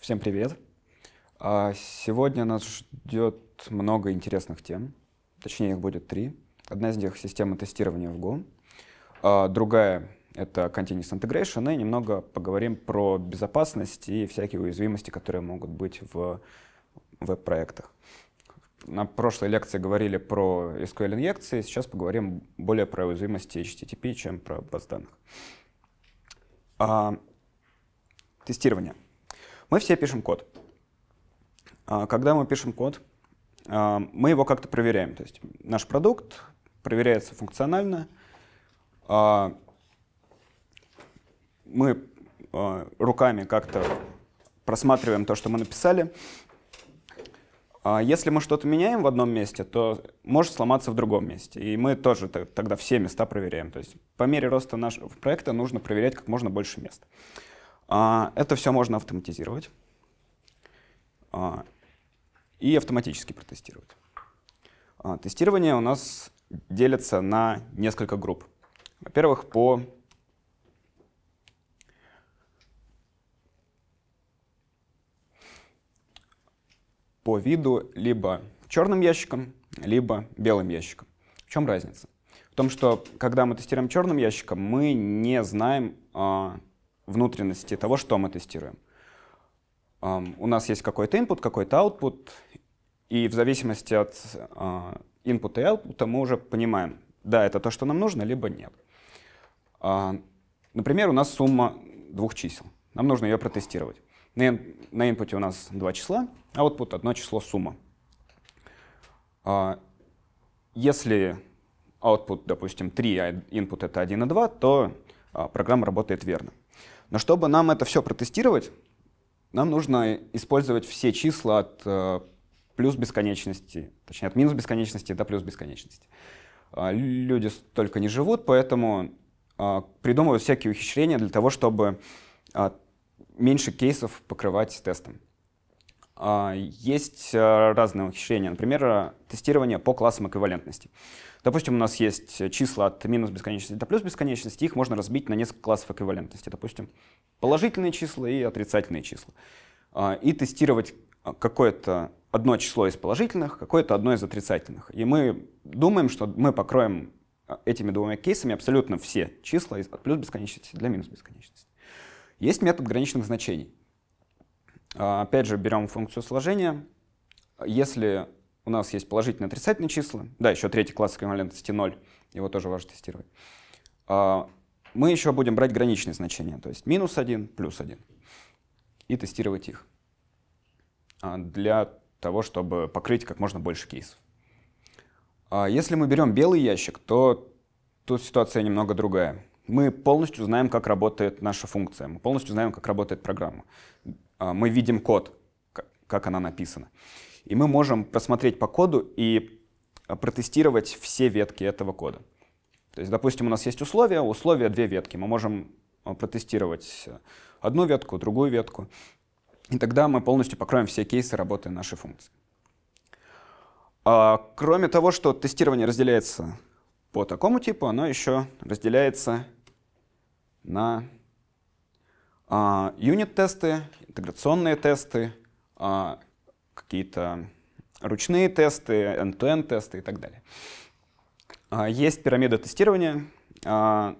Всем привет! А, сегодня нас ждет много интересных тем, точнее их будет три. Одна из них — система тестирования в Go, а, другая — это Continuous Integration, и немного поговорим про безопасность и всякие уязвимости, которые могут быть в веб-проектах. На прошлой лекции говорили про SQL-инъекции, сейчас поговорим более про уязвимости HTTP, чем про баз данных. А, тестирование — мы все пишем код. А, когда мы пишем код, а, мы его как-то проверяем. То есть наш продукт проверяется функционально. А, мы руками как-то просматриваем то, что мы написали. Если мы что-то меняем в одном месте, то может сломаться в другом месте. И мы тоже тогда все места проверяем. То есть по мере роста нашего проекта нужно проверять как можно больше мест. А, это все можно автоматизировать а, и автоматически протестировать. А, тестирование у нас делится на несколько групп. Во-первых, по по виду либо черным ящиком, либо белым ящиком. В чем разница? В том, что когда мы тестируем черным ящиком, мы не знаем, внутренности того, что мы тестируем. Um, у нас есть какой-то input, какой-то output, и в зависимости от uh, input и output мы уже понимаем, да, это то, что нам нужно, либо нет. Uh, например, у нас сумма двух чисел. Нам нужно ее протестировать. На, на input у нас два числа, а output — одно число сумма. Uh, если output, допустим, 3, а input — это 1 и 2, то программа работает верно. Но чтобы нам это все протестировать, нам нужно использовать все числа от э, плюс бесконечности, точнее, от минус бесконечности до плюс бесконечности. А, люди столько не живут, поэтому э, придумывают всякие ухищрения для того, чтобы а, меньше кейсов покрывать тестом. Есть э, разные ухищрения, например, тестирование по классам эквивалентности. Допустим, у нас есть числа от минус бесконечности до плюс бесконечности, их можно разбить на несколько классов эквивалентности. Допустим, положительные числа и отрицательные числа. А, и тестировать а, какое-то одно число из положительных, какое-то одно из отрицательных. И мы думаем, что мы покроем а, этими двумя кейсами абсолютно все числа из от плюс бесконечности для минус бесконечности. Есть метод граничных значений. Опять же, берем функцию сложения. Если у нас есть положительные отрицательные числа. Да, еще третий класс эквивалентности 0, его тоже важно тестировать. А, мы еще будем брать граничные значения, то есть минус 1, плюс 1, и тестировать их а, для того, чтобы покрыть как можно больше кейсов. А, если мы берем белый ящик, то тут ситуация немного другая. Мы полностью знаем, как работает наша функция, мы полностью знаем, как работает программа. Мы видим код, как она написана. И мы можем просмотреть по коду и а, протестировать все ветки этого кода. То есть, допустим, у нас есть условия, условия две ветки. Мы можем а, протестировать а, одну ветку, другую ветку. И тогда мы полностью покроем все кейсы работы нашей функции. А, кроме того, что тестирование разделяется по такому типу, оно еще разделяется на а, юнит-тесты, интеграционные тесты, а, какие-то ручные тесты, end-to-end тесты и так далее. А, есть пирамида тестирования. А,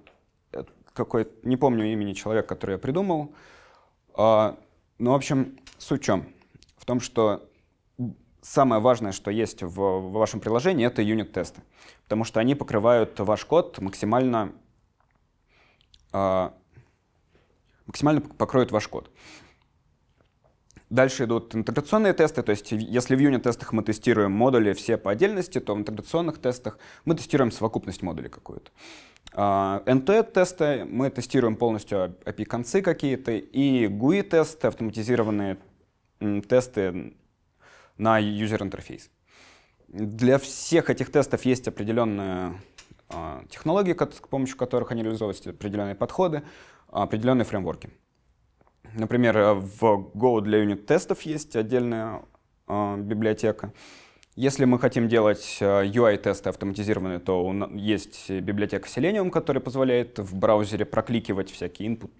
Какой, не помню имени человека, который я придумал. А, Но, ну, в общем, суть в чем? В том, что самое важное, что есть в, в вашем приложении, это юнит-тесты. Потому что они покрывают ваш код максимально, максимально покроют ваш код. Дальше идут интеграционные тесты, то есть если в юнит-тестах мы тестируем модули все по отдельности, то в интеграционных тестах мы тестируем совокупность модулей какую-то. А, НТ-тесты, мы тестируем полностью API-концы какие-то, и GUI-тесты, автоматизированные тесты на юзер-интерфейс. Для всех этих тестов есть определенные а, технологии, с помощью которых они реализовываются, определенные подходы, определенные фреймворки. Например, э, в Go для юнит-тестов есть отдельная э, библиотека. Если мы хотим делать UI-тесты э, автоматизированные, то есть библиотека Selenium, которая позволяет в браузере прокликивать всякие input,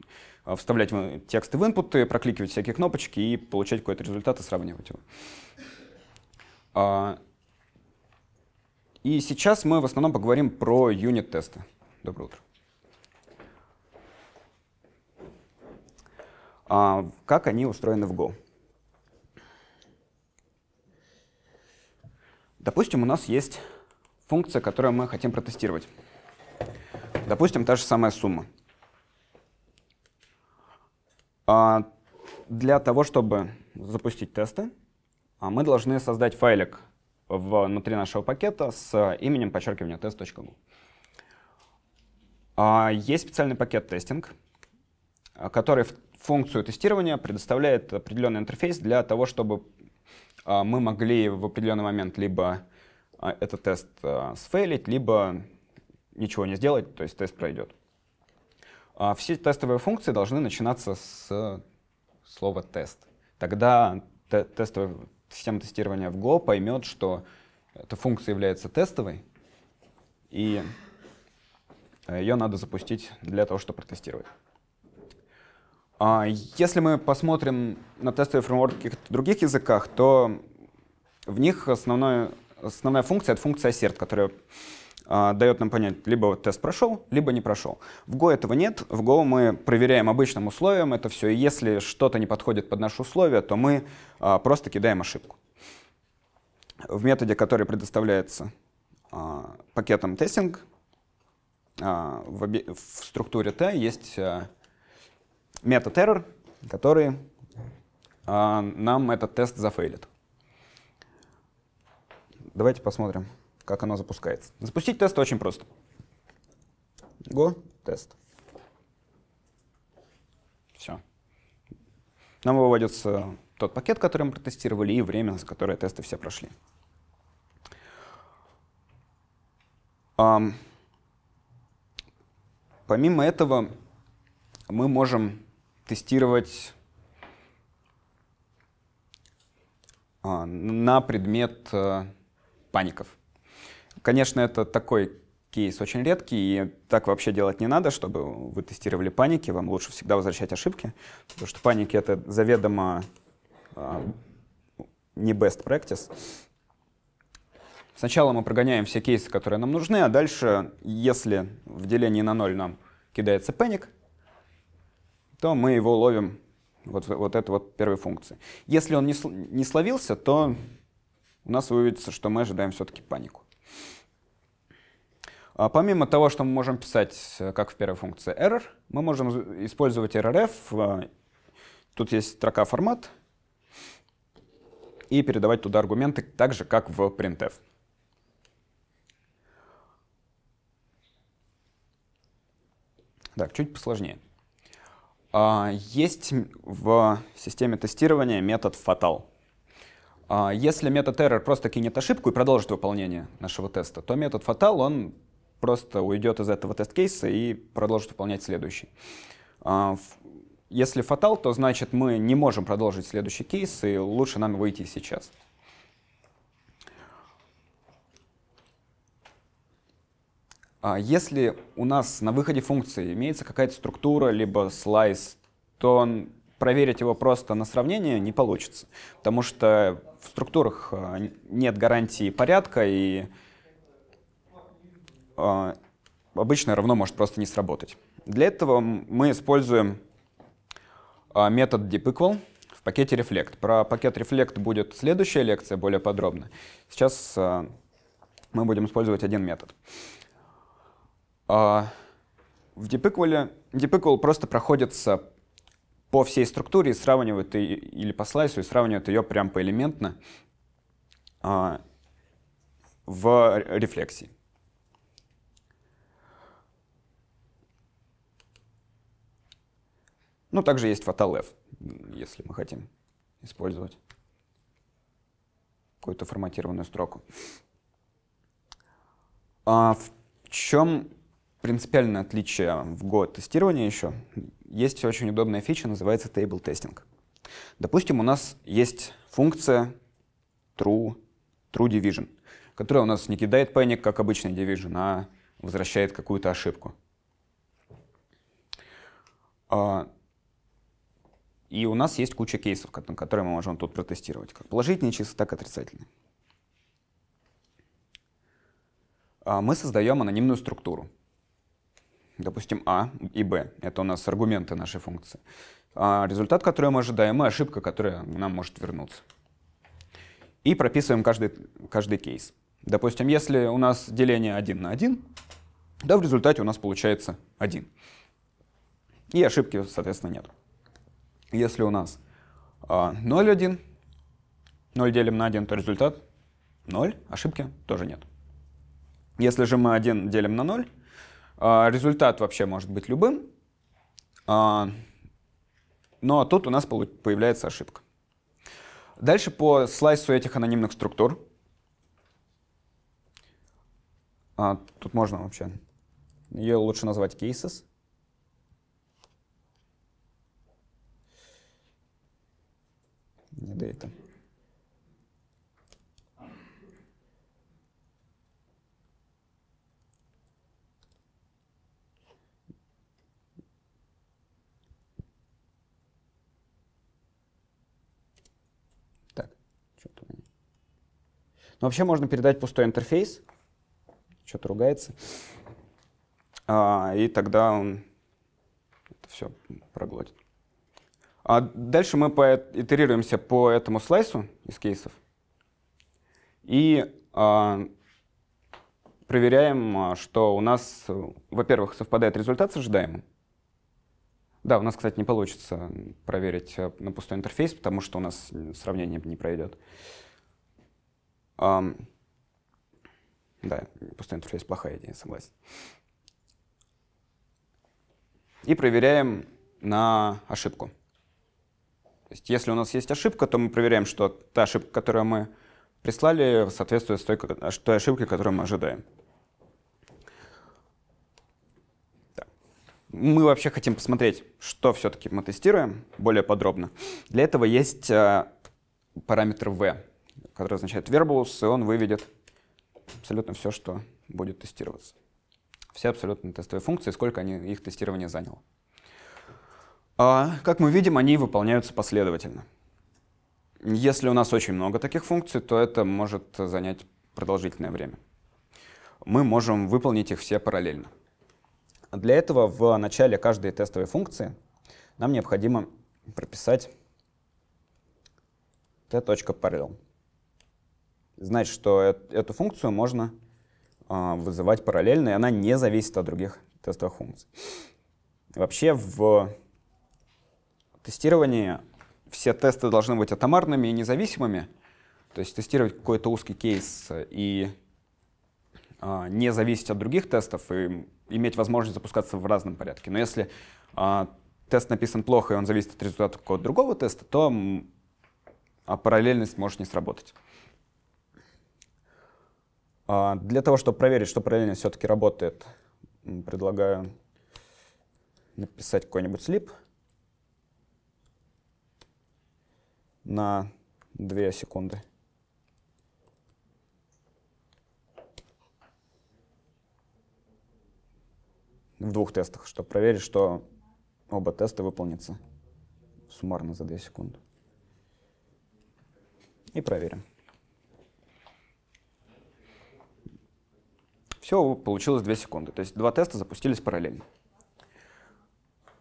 э, вставлять тексты в инпуты, прокликивать всякие кнопочки и получать какой-то результат и сравнивать его. А, и сейчас мы в основном поговорим про юнит-тесты. Доброе утро. А как они устроены в Go. Допустим, у нас есть функция, которую мы хотим протестировать. Допустим, та же самая сумма. А для того, чтобы запустить тесты, а, мы должны создать файлик внутри нашего пакета с именем подчеркивания test.go. Есть специальный пакет тестинг, который функцию тестирования предоставляет определенный интерфейс для того, чтобы а, мы могли в определенный момент либо а, этот тест а, сфейлить, либо ничего не сделать, то есть тест пройдет. Все тестовые функции должны начинаться с э, слова «тест». Тогда тестовая система тестирования в Go поймет, что эта функция является тестовой, и э, ее надо запустить для того, чтобы протестировать. А если мы посмотрим на тестовые фреймворки в каких-то других языках, то в них основной, основная функция — это функция assert, которая а, дает нам понять, либо тест прошел, либо не прошел. В Go этого нет. В Go мы проверяем обычным условием это все. И если что-то не подходит под наши условия, то мы а, просто кидаем ошибку. В методе, который предоставляется пакетом тестинг, в, в структуре T есть метатеррор, который а, нам этот тест зафейлит. Давайте посмотрим, как оно запускается. Запустить тест очень просто. Go тест. Все. Нам выводится тот пакет, который мы протестировали, и время, за которое тесты все прошли. помимо этого, мы можем тестировать а, на предмет э, паников. Конечно, это такой кейс очень редкий, и так вообще делать не надо, чтобы вы тестировали паники, вам лучше всегда возвращать ошибки, потому что паники — это заведомо а, не best practice. Сначала мы прогоняем все кейсы, которые нам нужны, а дальше, если в делении на ноль нам кидается паник — то мы его ловим вот, вот это вот первой функции. Если он не, сл не словился, то у нас выведется, что мы ожидаем все-таки панику. А помимо того, что мы можем писать, э, как в первой функции error, мы можем использовать rrf. Э, тут есть строка формат. И передавать туда аргументы так же, как в printf. Так, чуть посложнее. А, есть в системе тестирования метод fatal. А, если метод error просто кинет ошибку и продолжит выполнение нашего теста, то метод fatal, он просто уйдет из этого тест-кейса и продолжит выполнять следующий. А, если fatal, то значит мы не можем продолжить следующий кейс, и лучше нам выйти сейчас. А если у нас на выходе функции имеется какая-то структура, либо слайс, то проверить его просто на сравнение не получится, потому что в структурах а, нет гарантии порядка, и а, обычное равно может просто не сработать. Для этого мы используем метод deepequal в пакете reflect. Про пакет reflect будет следующая лекция более подробно. Сейчас мы будем использовать один метод. А, в dpQual, dpQual просто проходится по всей структуре и сравнивает ее, или по слайсу, и сравнивает ее прям поэлементно а, в рефлексии. Ну, также есть fatal если мы хотим использовать какую-то форматированную строку. А в чем принципиальное отличие в год тестирования еще. Есть очень удобная фича, называется table testing. Допустим, у нас есть функция true, true division, которая у нас не кидает паник, как обычный division, а возвращает какую-то ошибку. А, и у нас есть куча кейсов, которые мы можем тут протестировать, как положительные числа, так и отрицательные. А, мы создаем анонимную структуру допустим, А и Б. Это у нас аргументы нашей функции. А результат, который мы ожидаем, и ошибка, которая нам может вернуться. И прописываем каждый, каждый кейс. Допустим, если у нас деление 1 на 1, то в результате у нас получается 1. И ошибки, соответственно, нет. Если у нас 0,1, а, 0 делим на 1, то результат 0, ошибки тоже нет. Если же мы 1 делим на 0, а, результат вообще может быть любым, а, но тут у нас появляется ошибка. Дальше по слайсу этих анонимных структур. А, тут можно вообще. Ее лучше назвать cases. Не data. Но вообще можно передать пустой интерфейс, что-то ругается, а, и тогда он это все проглотит. А дальше мы итерируемся по этому слайсу из кейсов и а, проверяем, а, что у нас, во-первых, совпадает результат с ожидаемым. Да, у нас, кстати, не получится проверить э, на пустой интерфейс, потому что у нас сравнение не пройдет. Да, пустой интерфейс плохая идея, согласен. И проверяем на ошибку. То есть если у нас есть ошибка, то мы проверяем, что та ошибка, которую мы прислали, соответствует той, той ошибке, которую мы ожидаем. мы вообще хотим посмотреть, что все-таки мы тестируем более подробно. Для этого есть э, параметр v который означает verbose, и он выведет абсолютно все, что будет тестироваться. Все абсолютно тестовые функции, сколько они, их тестирование заняло. А, как мы видим, они выполняются последовательно. Если у нас очень много таких функций, то это может занять продолжительное время. Мы можем выполнить их все параллельно. Для этого в начале каждой тестовой функции нам необходимо прописать t.parallel знать, что эту функцию можно а, вызывать параллельно, и она не зависит от других тестовых функций. Вообще в тестировании все тесты должны быть атомарными и независимыми, то есть тестировать какой-то узкий кейс и а, не зависеть от других тестов и иметь возможность запускаться в разном порядке. Но если а, тест написан плохо и он зависит от результата какого-то другого теста, то а параллельность может не сработать. А, для того, чтобы проверить, что параллельно все-таки работает, предлагаю написать какой-нибудь слип на 2 секунды. В двух тестах, чтобы проверить, что оба теста выполнятся суммарно за 2 секунды. И проверим. Все получилось 2 секунды. То есть два теста запустились параллельно.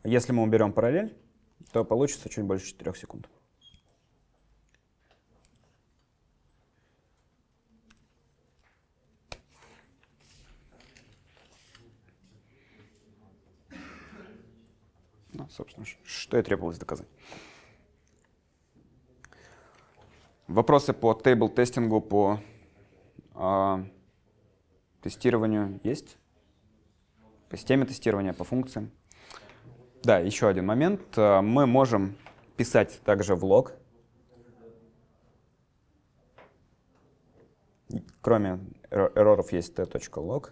Если мы уберем параллель, то получится чуть больше 4 секунд. Ну, собственно, что и требовалось доказать. Вопросы по тейбл-тестингу, по э, тестированию есть? По системе тестирования, по функциям. Да, еще один момент. Э, мы можем писать также в лог. Кроме эроров есть t.log.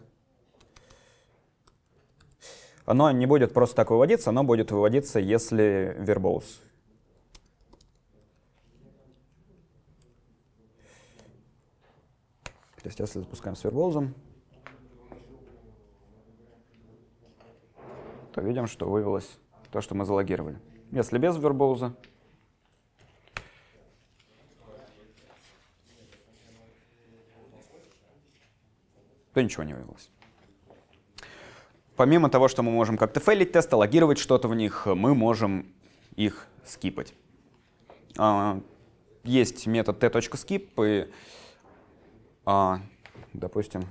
Оно не будет просто так выводиться, оно будет выводиться, если verbose. То есть если запускаем с вербоузом, то видим, что вывелось то, что мы залогировали. Если без вербоуза, то ничего не вывелось. Помимо того, что мы можем как-то фейлить тесты, логировать что-то в них, мы можем их скипать. А, есть метод t.skip, и, а, допустим,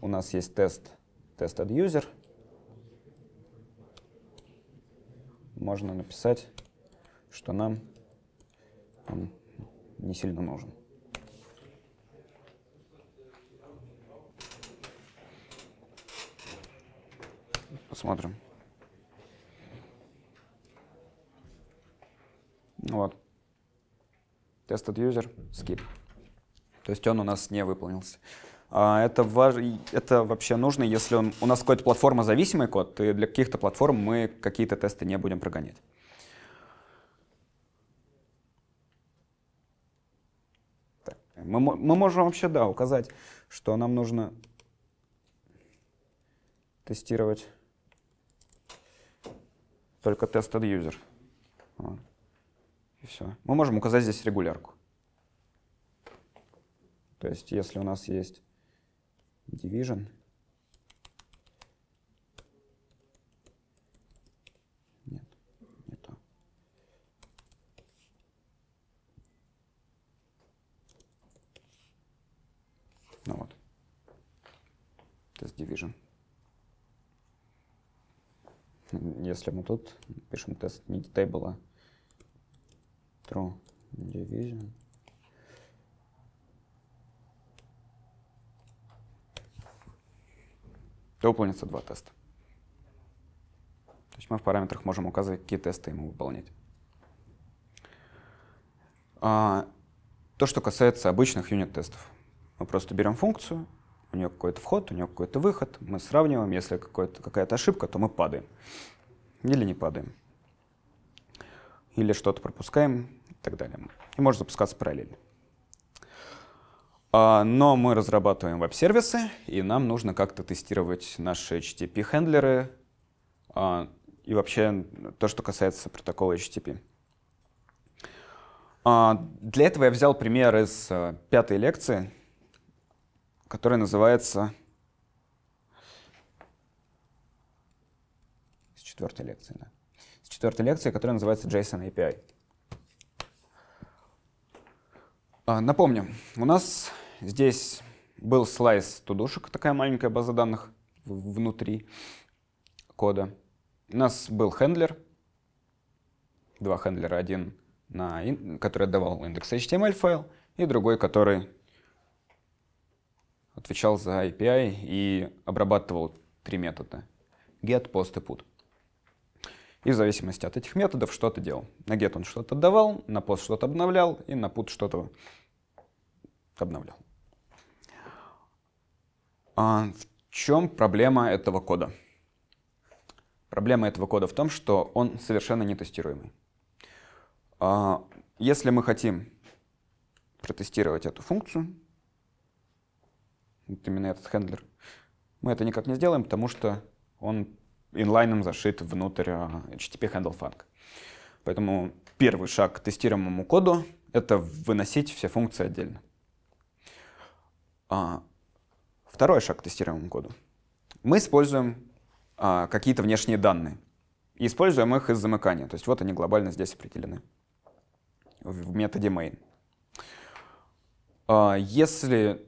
у нас есть тест, тест от user — можно написать, что нам он не сильно нужен. Посмотрим. Ну вот. Тест Tested user, skip. То есть он у нас не выполнился. А, это, важ... это вообще нужно, если он... у нас какой-то платформа зависимый код, и для каких-то платформ мы какие-то тесты не будем прогонять. Так. Мы, мы можем вообще, да, указать, что нам нужно тестировать только tested user. Вот. И все. Мы можем указать здесь регулярку. То есть, если у нас есть division. Нет, не то. Ну вот. Test division. Если мы тут пишем тест не table, true division, выполнится два теста. То есть мы в параметрах можем указывать, какие тесты ему выполнять. А, то, что касается обычных юнит-тестов. Мы просто берем функцию, у нее какой-то вход, у нее какой-то выход, мы сравниваем, если какая-то ошибка, то мы падаем. Или не падаем. Или что-то пропускаем и так далее. И может запускаться параллельно. А, но мы разрабатываем веб-сервисы, и нам нужно как-то тестировать наши HTTP-хендлеры а, и вообще то, что касается протокола HTTP. Для этого я взял пример из а, пятой лекции, которая называется... С четвертой лекции, да. С четвертой лекции, которая называется JSON API. Напомню, у нас Здесь был слайс тудушек, такая маленькая база данных внутри кода. У нас был хендлер, два хендлера, один, на, который отдавал индекс HTML файл, и другой, который отвечал за API и обрабатывал три метода — get, post и put. И в зависимости от этих методов что-то делал. На get он что-то отдавал, на post что-то обновлял, и на put что-то обновлял. А в чем проблема этого кода? Проблема этого кода в том, что он совершенно нетестируемый. А если мы хотим протестировать эту функцию, вот именно этот хендлер, мы это никак не сделаем, потому что он инлайном зашит внутрь HTTP а, handle func. Поэтому первый шаг к тестируемому коду — это выносить все функции отдельно. А, Второй шаг к тестируемому коду. Мы используем а, какие-то внешние данные и используем их из замыкания. То есть вот они глобально здесь определены в, в методе main. А, если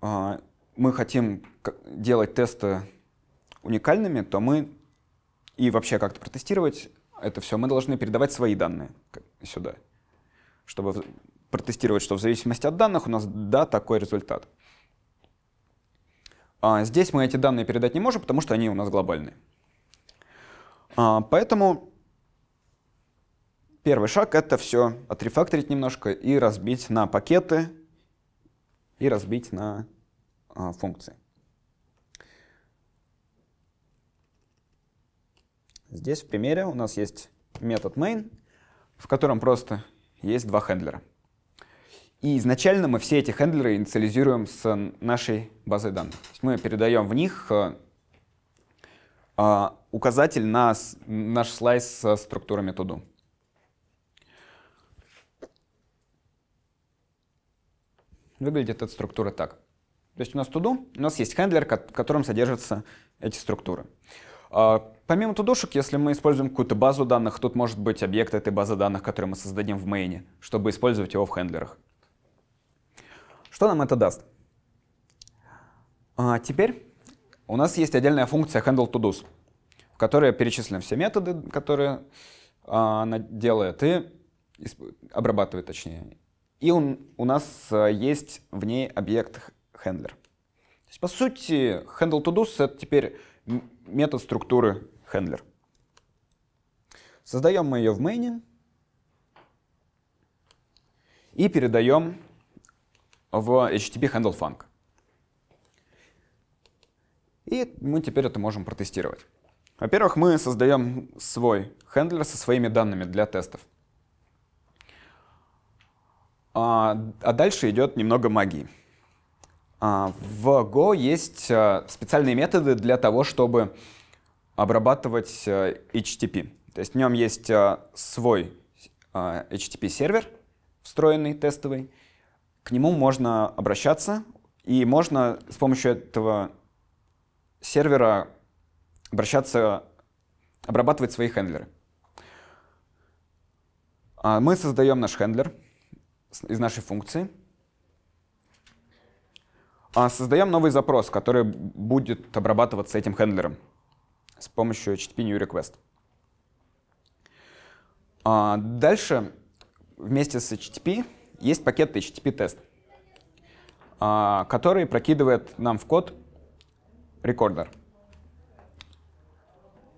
а, мы хотим делать тесты уникальными, то мы и вообще как-то протестировать это все, мы должны передавать свои данные сюда, чтобы протестировать, что в зависимости от данных у нас да, такой результат. А здесь мы эти данные передать не можем, потому что они у нас глобальные. А, поэтому первый шаг — это все отрефакторить немножко и разбить на пакеты, и разбить на а, функции. Здесь в примере у нас есть метод main, в котором просто есть два хендлера — и изначально мы все эти хендлеры инициализируем с нашей базой данных. мы передаем в них э, а, указатель на наш слайс со структурами туду. Выглядит эта структура так. То есть у нас туду, у нас есть хендлер, в котором содержатся эти структуры. А, помимо тудушек, если мы используем какую-то базу данных, тут может быть объект этой базы данных, который мы создадим в мейне, чтобы использовать его в хендлерах. Что нам это даст? А теперь у нас есть отдельная функция handle to do's, в которой перечислены все методы, которые а, она делает и обрабатывает, точнее. И он, у нас а, есть в ней объект handler. То есть, по сути, handle to do's это теперь метод структуры handler. Создаем мы ее в main и передаем в HTTP handle Funk И мы теперь это можем протестировать. Во-первых, мы создаем свой хендлер со своими данными для тестов. А, а дальше идет немного магии. А, в Go есть а, специальные методы для того, чтобы обрабатывать а, HTTP. То есть в нем есть а, свой HTTP-сервер, встроенный, тестовый, к нему можно обращаться, и можно с помощью этого сервера обращаться, обрабатывать свои хендлеры. А мы создаем наш хендлер из нашей функции. А создаем новый запрос, который будет обрабатываться этим хендлером с помощью HTTP new request. А дальше вместе с HTTP есть пакет HTTP-тест, а, который прокидывает нам в код рекордер.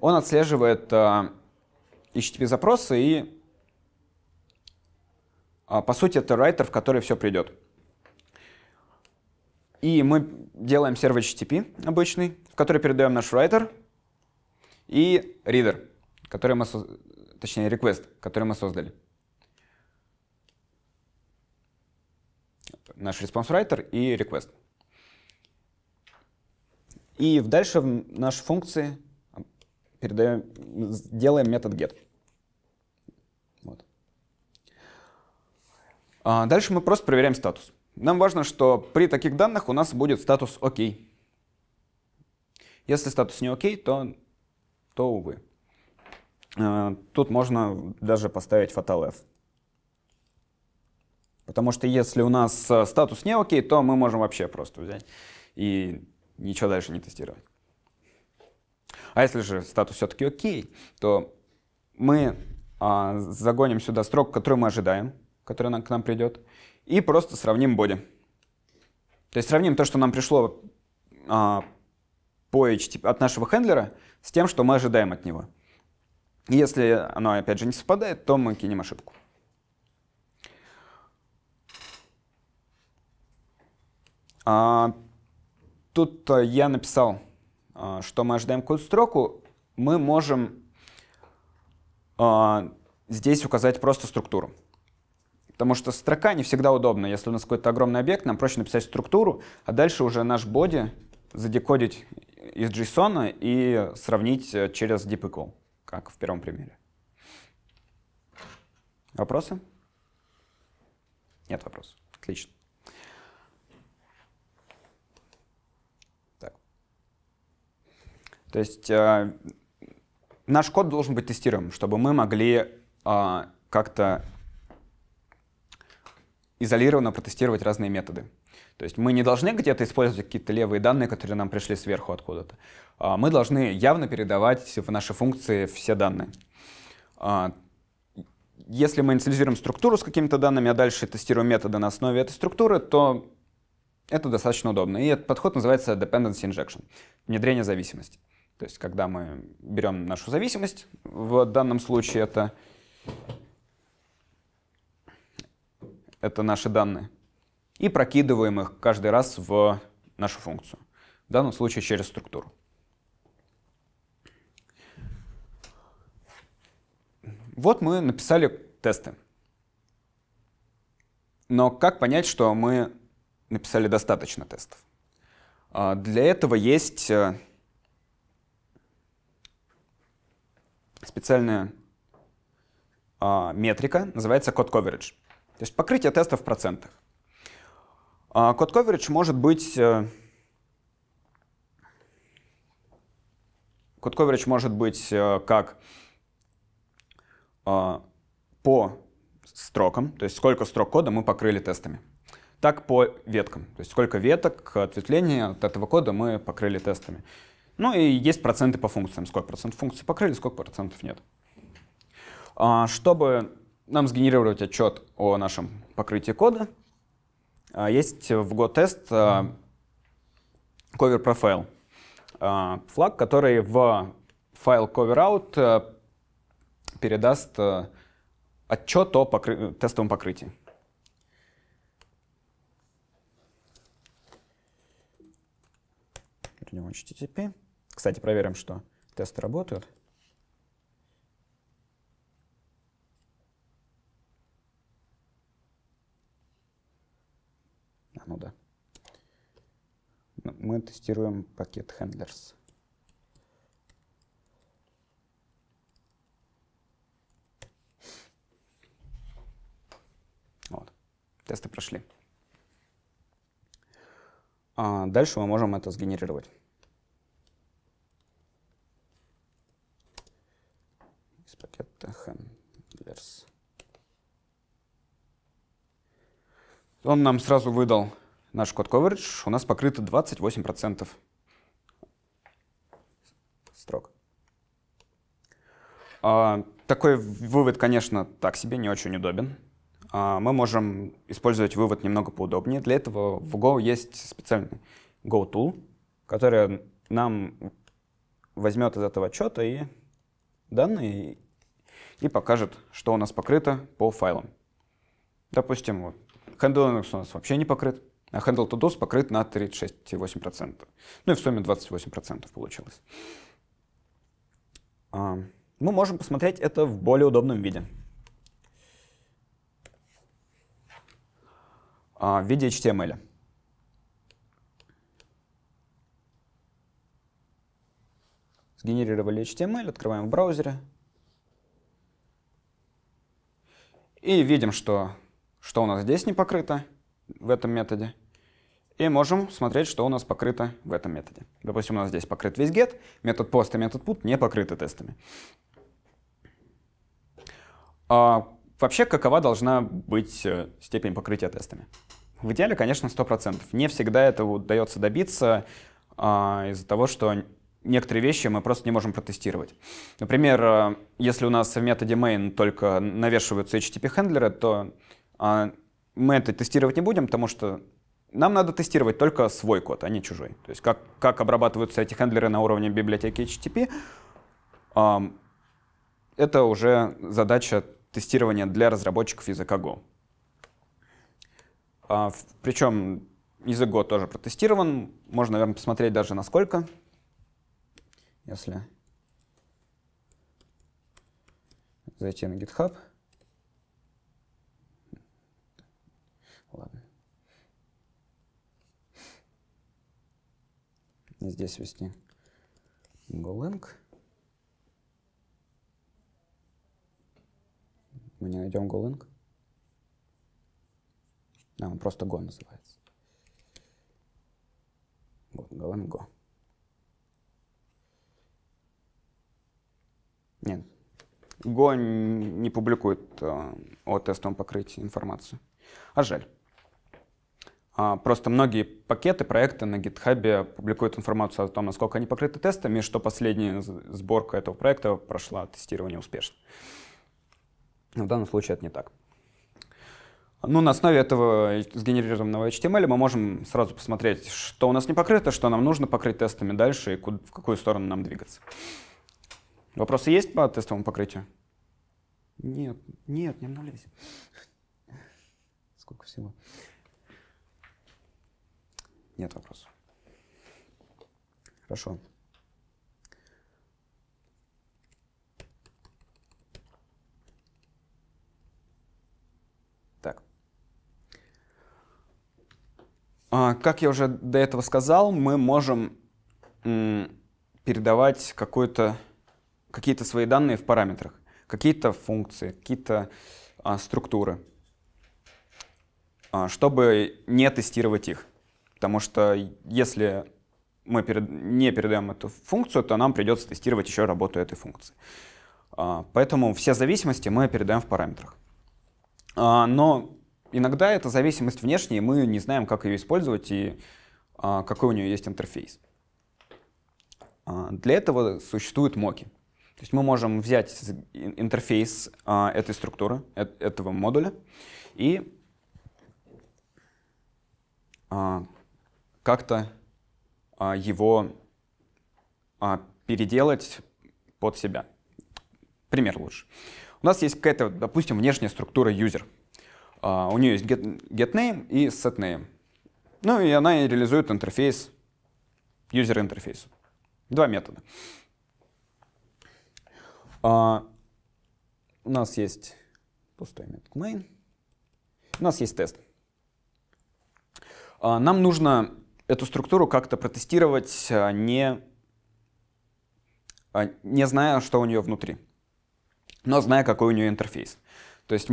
Он отслеживает а, HTTP-запросы и, а, по сути, это райтер, в который все придет. И мы делаем сервер HTTP обычный, в который передаем наш райтер и reader, который мы, точнее, request, который мы создали. наш response writer и request. И дальше в наши функции передаем, делаем метод get. Вот. А дальше мы просто проверяем статус. Нам важно, что при таких данных у нас будет статус ok. Если статус не ok, то, то увы. А, тут можно даже поставить fatal F. Потому что если у нас э, статус не окей, то мы можем вообще просто взять и ничего дальше не тестировать. А если же статус все-таки окей, то мы а, загоним сюда строк, которую мы ожидаем, который нам, к нам придет, и просто сравним боди. То есть сравним то, что нам пришло а, по HTTP от нашего хендлера, с тем, что мы ожидаем от него. Если оно, опять же, не совпадает, то мы кинем ошибку. А, тут э, я написал, э, что мы ожидаем какую-то строку. Мы можем э, здесь указать просто структуру. Потому что строка не всегда удобна. Если у нас какой-то огромный объект, нам проще написать структуру, а дальше уже наш боди задекодить из JSON и сравнить через DeepEqual, как в первом примере. Вопросы? Нет вопросов. Отлично. То есть э, наш код должен быть тестируем, чтобы мы могли э, как-то изолированно протестировать разные методы. То есть мы не должны где-то использовать какие-то левые данные, которые нам пришли сверху откуда-то. А мы должны явно передавать в наши функции все данные. А, если мы инициализируем структуру с какими-то данными, а дальше тестируем методы на основе этой структуры, то это достаточно удобно. И этот подход называется dependency injection — внедрение зависимости. То есть, когда мы берем нашу зависимость, в данном случае это, это наши данные, и прокидываем их каждый раз в нашу функцию. В данном случае через структуру. Вот мы написали тесты. Но как понять, что мы написали достаточно тестов? А, для этого есть э, специальная а, метрика, называется код coverage. То есть покрытие теста в процентах. А, код coverage может быть... Э, код coverage может быть э, как а, по строкам, то есть сколько строк кода мы покрыли тестами, так по веткам, то есть сколько веток ответвлений от этого кода мы покрыли тестами. Ну и есть проценты по функциям. Сколько процентов функций покрыли, сколько процентов нет. А, чтобы нам сгенерировать отчет о нашем покрытии кода, а, есть в GoTest а, cover profile флаг, который в файл coverout передаст отчет о покры... тестовом покрытии. Вернем HTTP. Кстати, проверим, что тесты работают. А, ну да. Ну, мы тестируем пакет handlers. Вот. Тесты прошли. А дальше мы можем это сгенерировать. пакет handlers. Он нам сразу выдал наш код coverage. У нас покрыто 28% строк. А, такой вывод, конечно, так себе не очень удобен. А, мы можем использовать вывод немного поудобнее. Для этого в Go есть специальный Go Tool, который нам возьмет из этого отчета и данные и покажет, что у нас покрыто по файлам. Допустим, вот, handle Linux у нас вообще не покрыт, а handle to DOS покрыт на 36,8%. Ну и в сумме 28% получилось. А, мы можем посмотреть это в более удобном виде. А, в виде HTML. Сгенерировали HTML, открываем в браузере. И видим, что, что у нас здесь не покрыто в этом методе. И можем смотреть, что у нас покрыто в этом методе. Допустим, у нас здесь покрыт весь get, метод post и метод put не покрыты тестами. А вообще, какова должна быть э, степень покрытия тестами? В идеале, конечно, 100%. Не всегда это удается добиться а, из-за того, что некоторые вещи мы просто не можем протестировать. Например, э, если у нас в методе main только навешиваются HTTP-хендлеры, то а, мы это тестировать не будем, потому что нам надо тестировать только свой код, а не чужой. То есть как, как обрабатываются эти хендлеры на уровне библиотеки HTTP, это уже задача тестирования для разработчиков языка Go. А, Причем язык Go тоже протестирован. Можно, наверное, посмотреть даже насколько если зайти на GitHub. Ладно. И здесь ввести golang. Мы не найдем golang. Да, он просто go называется. Вот, golang go. Нет. Go не публикует э, о тестовом покрытии информацию. А жаль. А, просто многие пакеты, проекты на GitHub публикуют информацию о том, насколько они покрыты тестами, что последняя сборка этого проекта прошла тестирование успешно. Но в данном случае это не так. Ну, на основе этого сгенерированного HTML мы можем сразу посмотреть, что у нас не покрыто, что нам нужно покрыть тестами дальше и в какую сторону нам двигаться. Вопросы есть по тестовому покрытию? Нет, нет, не обновляйся. Сколько всего? Нет вопросов. Хорошо. Так. А, как я уже до этого сказал, мы можем передавать какую-то какие-то свои данные в параметрах, какие-то функции, какие-то а, структуры, а, чтобы не тестировать их. Потому что если мы перед, не передаем эту функцию, то нам придется тестировать еще работу этой функции. А, поэтому все зависимости мы передаем в параметрах. А, но иногда эта зависимость внешняя, мы не знаем, как ее использовать и а, какой у нее есть интерфейс. А, для этого существуют моки. То есть мы можем взять интерфейс а, этой структуры, эт, этого модуля, и а, как-то а, его а, переделать под себя. Пример лучше. У нас есть какая-то, допустим, внешняя структура user. А, у нее есть get, name и set name. Ну и она реализует интерфейс, user интерфейс. Два метода. А, у нас есть пустой main. У нас есть тест. А, нам нужно эту структуру как-то протестировать, а, не, а, не зная, что у нее внутри, но зная, какой у нее интерфейс. То есть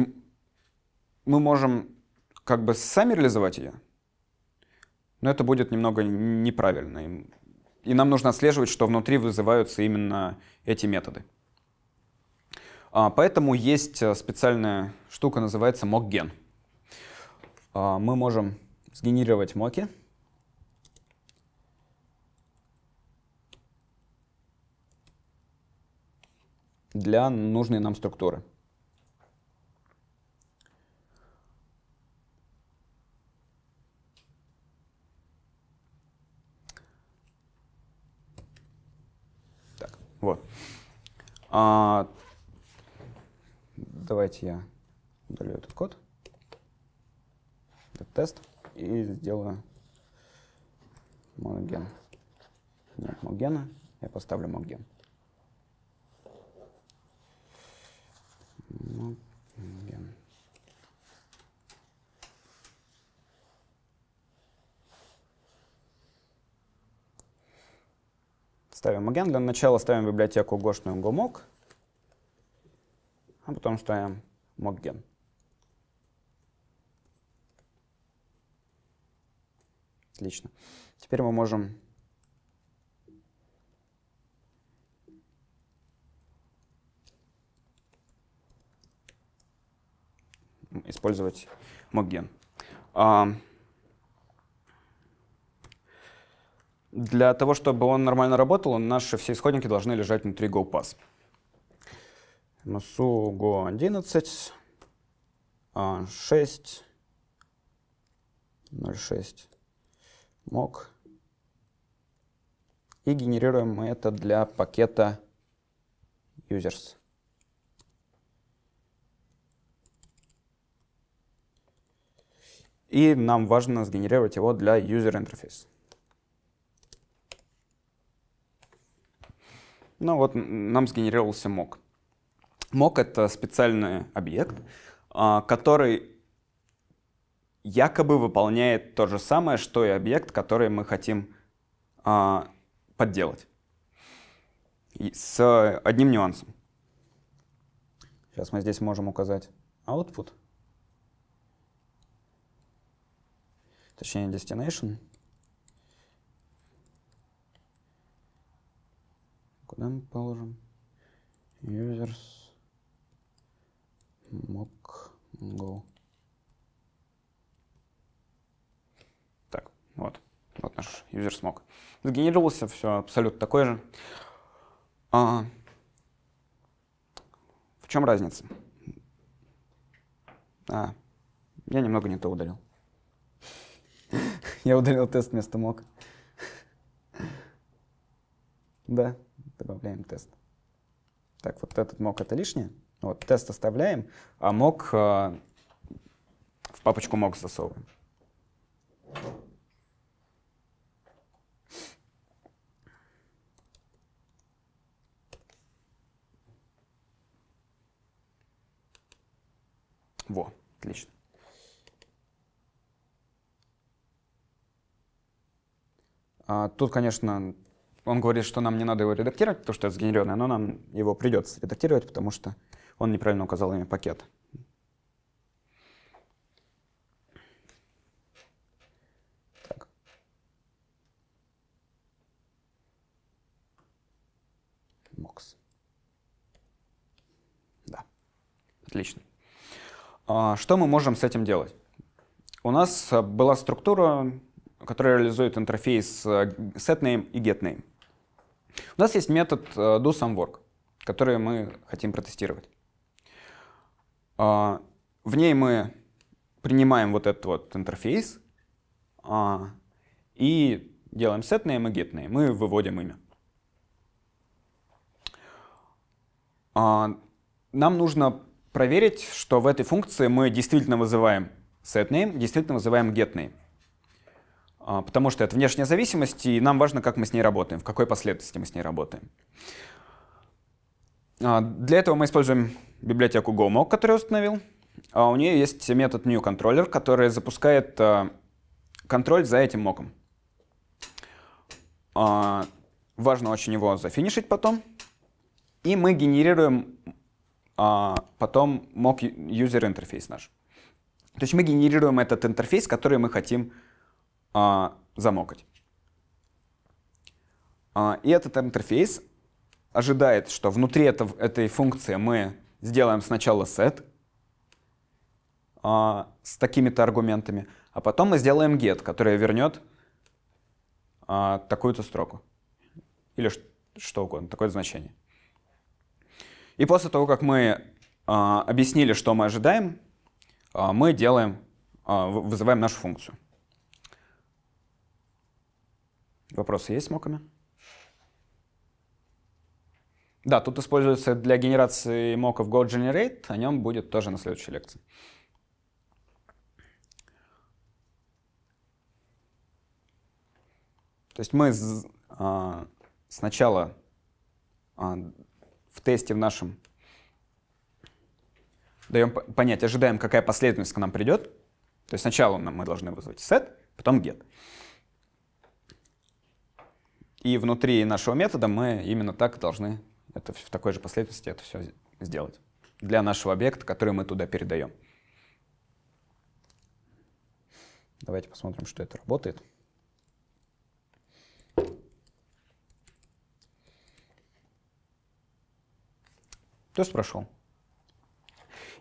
мы можем как бы сами реализовать ее, но это будет немного неправильно. И нам нужно отслеживать, что внутри вызываются именно эти методы. А, поэтому есть э, специальная штука, называется мокген. А, мы можем сгенерировать моки. для нужной нам структуры. Так, вот. А, Давайте я удалю этот код, этот тест, и сделаю моноген. Нет могена, я поставлю моген. Ставим маген. Для начала ставим библиотеку гошную гомок а потом ставим мокген. Отлично. Теперь мы можем использовать мокген. А, для того, чтобы он нормально работал, наши все исходники должны лежать внутри GoPass. Масуго 11, 6, 0,6 мок. И генерируем мы это для пакета users. И нам важно сгенерировать его для user interface. Ну вот нам сгенерировался мок. Мок — это специальный объект, а, который якобы выполняет то же самое, что и объект, который мы хотим а, подделать. с одним нюансом. Сейчас мы здесь можем указать output. Точнее, destination. Куда мы положим? Users go. Так, вот. Вот наш юзер смог. Сгенерировался, все абсолютно такое же. А, в чем разница? А, я немного не то удалил. Я удалил тест вместо мог. Да, добавляем тест. Так, вот этот мог, это лишнее. Вот, тест оставляем, а мок э, в папочку мог засовываем. Во, отлично. А, тут, конечно, он говорит, что нам не надо его редактировать, потому что это сгенерированное, но нам его придется редактировать, потому что он неправильно указал имя пакет. Так. Мокс. Да. Отлично. А, что мы можем с этим делать? У нас э, была структура, которая реализует интерфейс э, setName и getName. У нас есть метод э, do some work, который мы хотим протестировать. А, в ней мы принимаем вот этот вот интерфейс а, и делаем setname и getname. Мы выводим имя. А, нам нужно проверить, что в этой функции мы действительно вызываем setName, действительно вызываем getName. Потому что это внешняя зависимость, и нам важно, как мы с ней работаем, в какой последовательности мы с ней работаем. А, для этого мы используем библиотеку GoMock, которую я установил. А у нее есть метод newController, который запускает э, контроль за этим моком. А, важно очень его зафинишить потом. И мы генерируем потом мок user интерфейс наш. То есть мы генерируем этот интерфейс, который мы хотим замокать. И этот интерфейс ожидает, что внутри это, этой функции мы сделаем сначала set а, с такими-то аргументами, а потом мы сделаем get, который вернет а, такую-то строку. Или что угодно, такое значение. И после того, как мы а, объяснили, что мы ожидаем, а, мы делаем, а, вызываем нашу функцию. Вопросы есть с моками? Да, тут используется для генерации моков GoGenerate, о нем будет тоже на следующей лекции. То есть мы а, сначала а, в тесте в нашем даем понять, ожидаем, какая последовательность к нам придет. То есть сначала мы должны вызвать set, потом get. И внутри нашего метода мы именно так должны это в такой же последовательности это все сделать для нашего объекта, который мы туда передаем. Давайте посмотрим, что это работает. То есть прошел.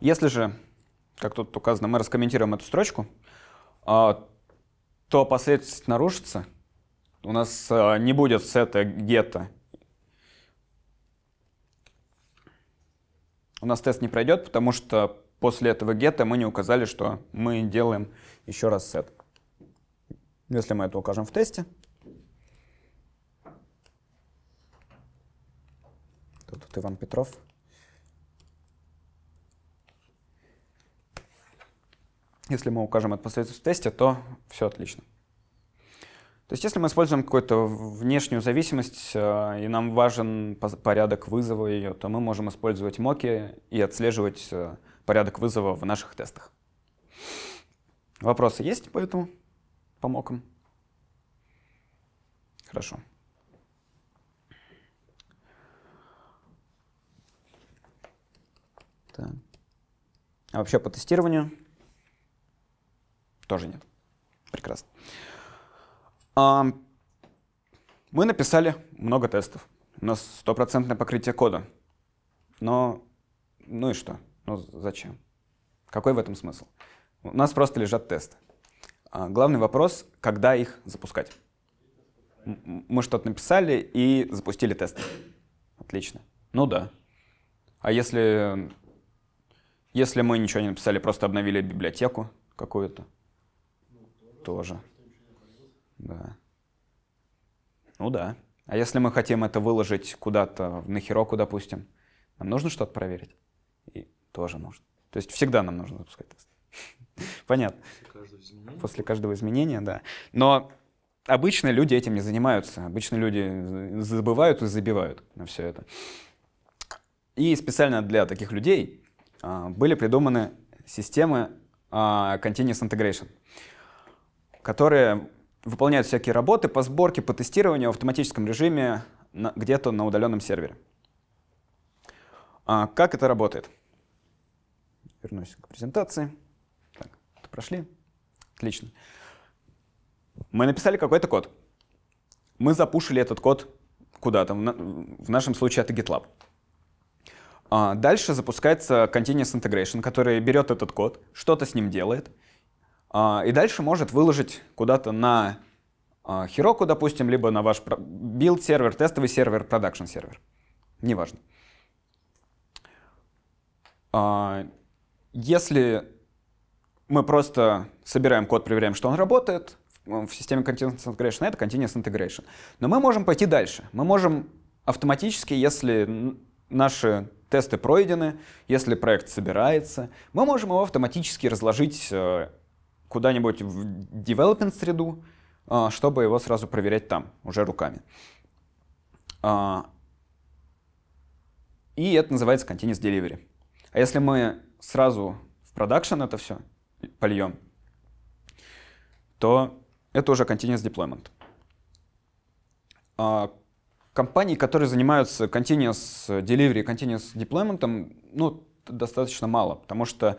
Если же, как тут указано, мы раскомментируем эту строчку, а, то последовательность нарушится. У нас а, не будет сета гетто у нас тест не пройдет, потому что после этого гетто мы не указали, что мы делаем еще раз сет. Если мы это укажем в тесте, то тут Иван Петров. Если мы укажем это последствия в тесте, то все отлично. То есть если мы используем какую-то внешнюю зависимость, э, и нам важен порядок вызова ее, то мы можем использовать моки и отслеживать э, порядок вызова в наших тестах. Вопросы есть по этому, по мокам? Хорошо. Так. А вообще по тестированию тоже нет. Прекрасно. А, мы написали много тестов. У нас стопроцентное покрытие кода. Но ну и что? Ну зачем? Какой в этом смысл? У нас просто лежат тесты. А, главный вопрос, когда их запускать? Мы что-то написали и запустили тесты. Отлично. Ну да. А если, если мы ничего не написали, просто обновили библиотеку какую-то? Ну, тоже. тоже. Да. Ну да. А если мы хотим это выложить куда-то, на Хироку, допустим, нам нужно что-то проверить? И тоже нужно. То есть всегда нам нужно запускать тест. Понятно. После каждого изменения, да. Но обычно люди этим не занимаются. Обычно люди забывают и забивают на все это. И специально для таких людей а, были придуманы системы а, Continuous Integration, которые выполняют всякие работы по сборке, по тестированию в автоматическом режиме где-то на удаленном сервере. А как это работает? Вернусь к презентации. Так, это прошли. Отлично. Мы написали какой-то код. Мы запушили этот код куда-то. В нашем случае это GitLab. А дальше запускается Continuous Integration, который берет этот код, что-то с ним делает — а, и дальше может выложить куда-то на а, Heroku, допустим, либо на ваш билд-сервер, тестовый сервер, продакшн-сервер. Неважно. А, если мы просто собираем код, проверяем, что он работает, в системе Continuous Integration это Continuous Integration. Но мы можем пойти дальше. Мы можем автоматически, если наши тесты пройдены, если проект собирается, мы можем его автоматически разложить э, куда-нибудь в development среду, а, чтобы его сразу проверять там, уже руками. А, и это называется continuous delivery. А если мы сразу в продакшн это все польем, то это уже continuous deployment. А, Компаний, которые занимаются continuous delivery, continuous deployment, ну, достаточно мало, потому что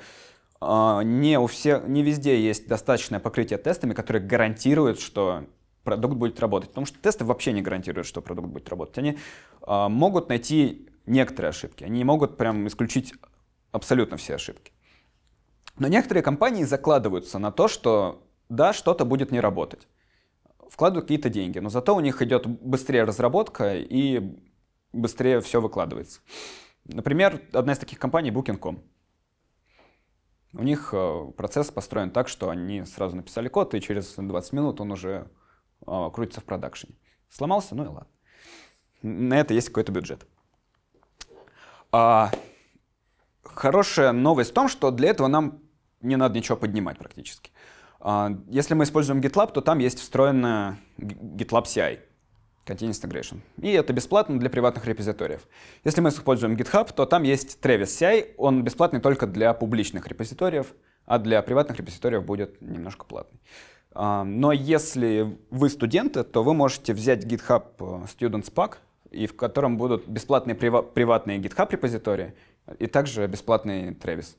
а, не, у всех, не везде есть достаточное покрытие тестами, которые гарантируют, что продукт будет работать. Потому что тесты вообще не гарантируют, что продукт будет работать. Они а, могут найти некоторые ошибки, они не могут прям исключить абсолютно все ошибки. Но некоторые компании закладываются на то, что да, что-то будет не работать. Вкладывают какие-то деньги, но зато у них идет быстрее разработка и быстрее все выкладывается. Например, одна из таких компаний Booking.com. У них э, процесс построен так, что они сразу написали код, и через 20 минут он уже э, крутится в продакшене. Сломался, ну и ладно. На это есть какой-то бюджет. А, хорошая новость в том, что для этого нам не надо ничего поднимать практически. А, если мы используем GitLab, то там есть встроенная GitLab CI. Continuous Integration. И это бесплатно для приватных репозиториев. Если мы используем GitHub, то там есть Travis CI, он бесплатный только для публичных репозиториев, а для приватных репозиториев будет немножко платный. А, но если вы студенты, то вы можете взять GitHub э, Students Pack, и в котором будут бесплатные прива приватные GitHub репозитории и также бесплатный Travis.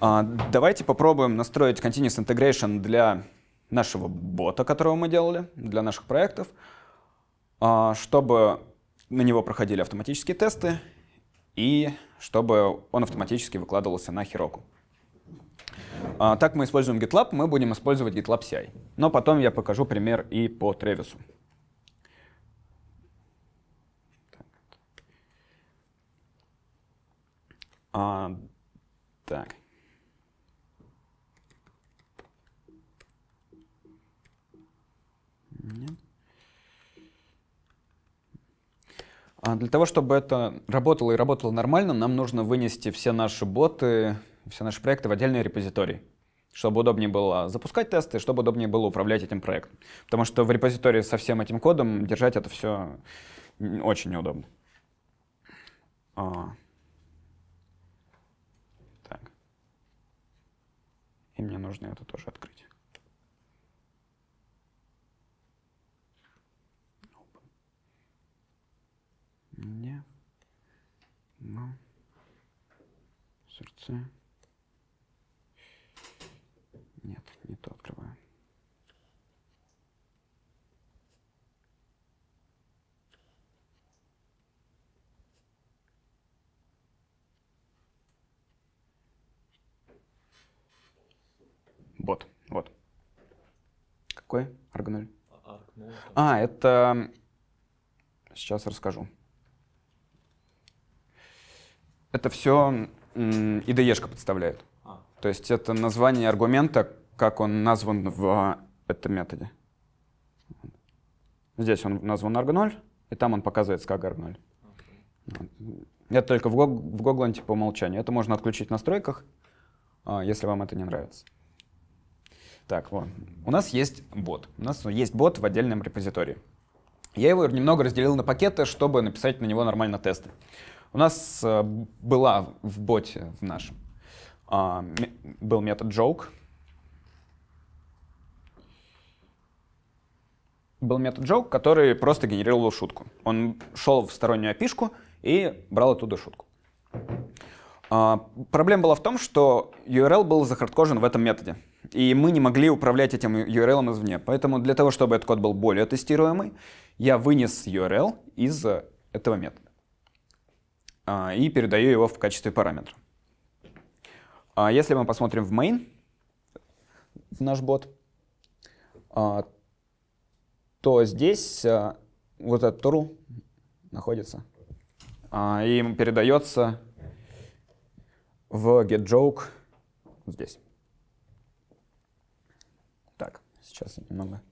А, давайте попробуем настроить Continuous Integration для нашего бота, которого мы делали для наших проектов, а, чтобы на него проходили автоматические тесты и чтобы он автоматически выкладывался на Heroku. А, так мы используем GitLab, мы будем использовать GitLab CI. Но потом я покажу пример и по Тревису. так. А, Нет. А для того, чтобы это работало и работало нормально, нам нужно вынести все наши боты, все наши проекты в отдельный репозиторий чтобы удобнее было запускать тесты, чтобы удобнее было управлять этим проектом. Потому что в репозитории со всем этим кодом держать это все очень неудобно. А. Так. И мне нужно это тоже открыть. Не, на сердце. Нет, не то открываю. Вот, вот. Какой? Арг 0? Арг 0. А, это... Сейчас расскажу это все ИДЕшка подставляет. А. То есть это название аргумента, как он назван в а, этом методе. Здесь он назван arg0, и там он показывается как arg0. Okay. Это только в, Gog в Гогланте по умолчанию. Это можно отключить в настройках, а, если вам это не нравится. Так, вот. У нас есть бот. У нас есть бот в отдельном репозитории. Я его немного разделил на пакеты, чтобы написать на него нормально тесты. У нас э, была в боте в нашем а, был метод joke. Был метод joke, который просто генерировал шутку. Он шел в стороннюю опишку и брал оттуда шутку. А, проблема была в том, что URL был захардкожен в этом методе. И мы не могли управлять этим URL извне. Поэтому для того, чтобы этот код был более тестируемый, я вынес URL из этого метода. А, и передаю его в качестве параметра. А если мы посмотрим в main, в наш бот, а, то здесь вот этот true находится. И им передается в getJoke здесь. Так, сейчас я немного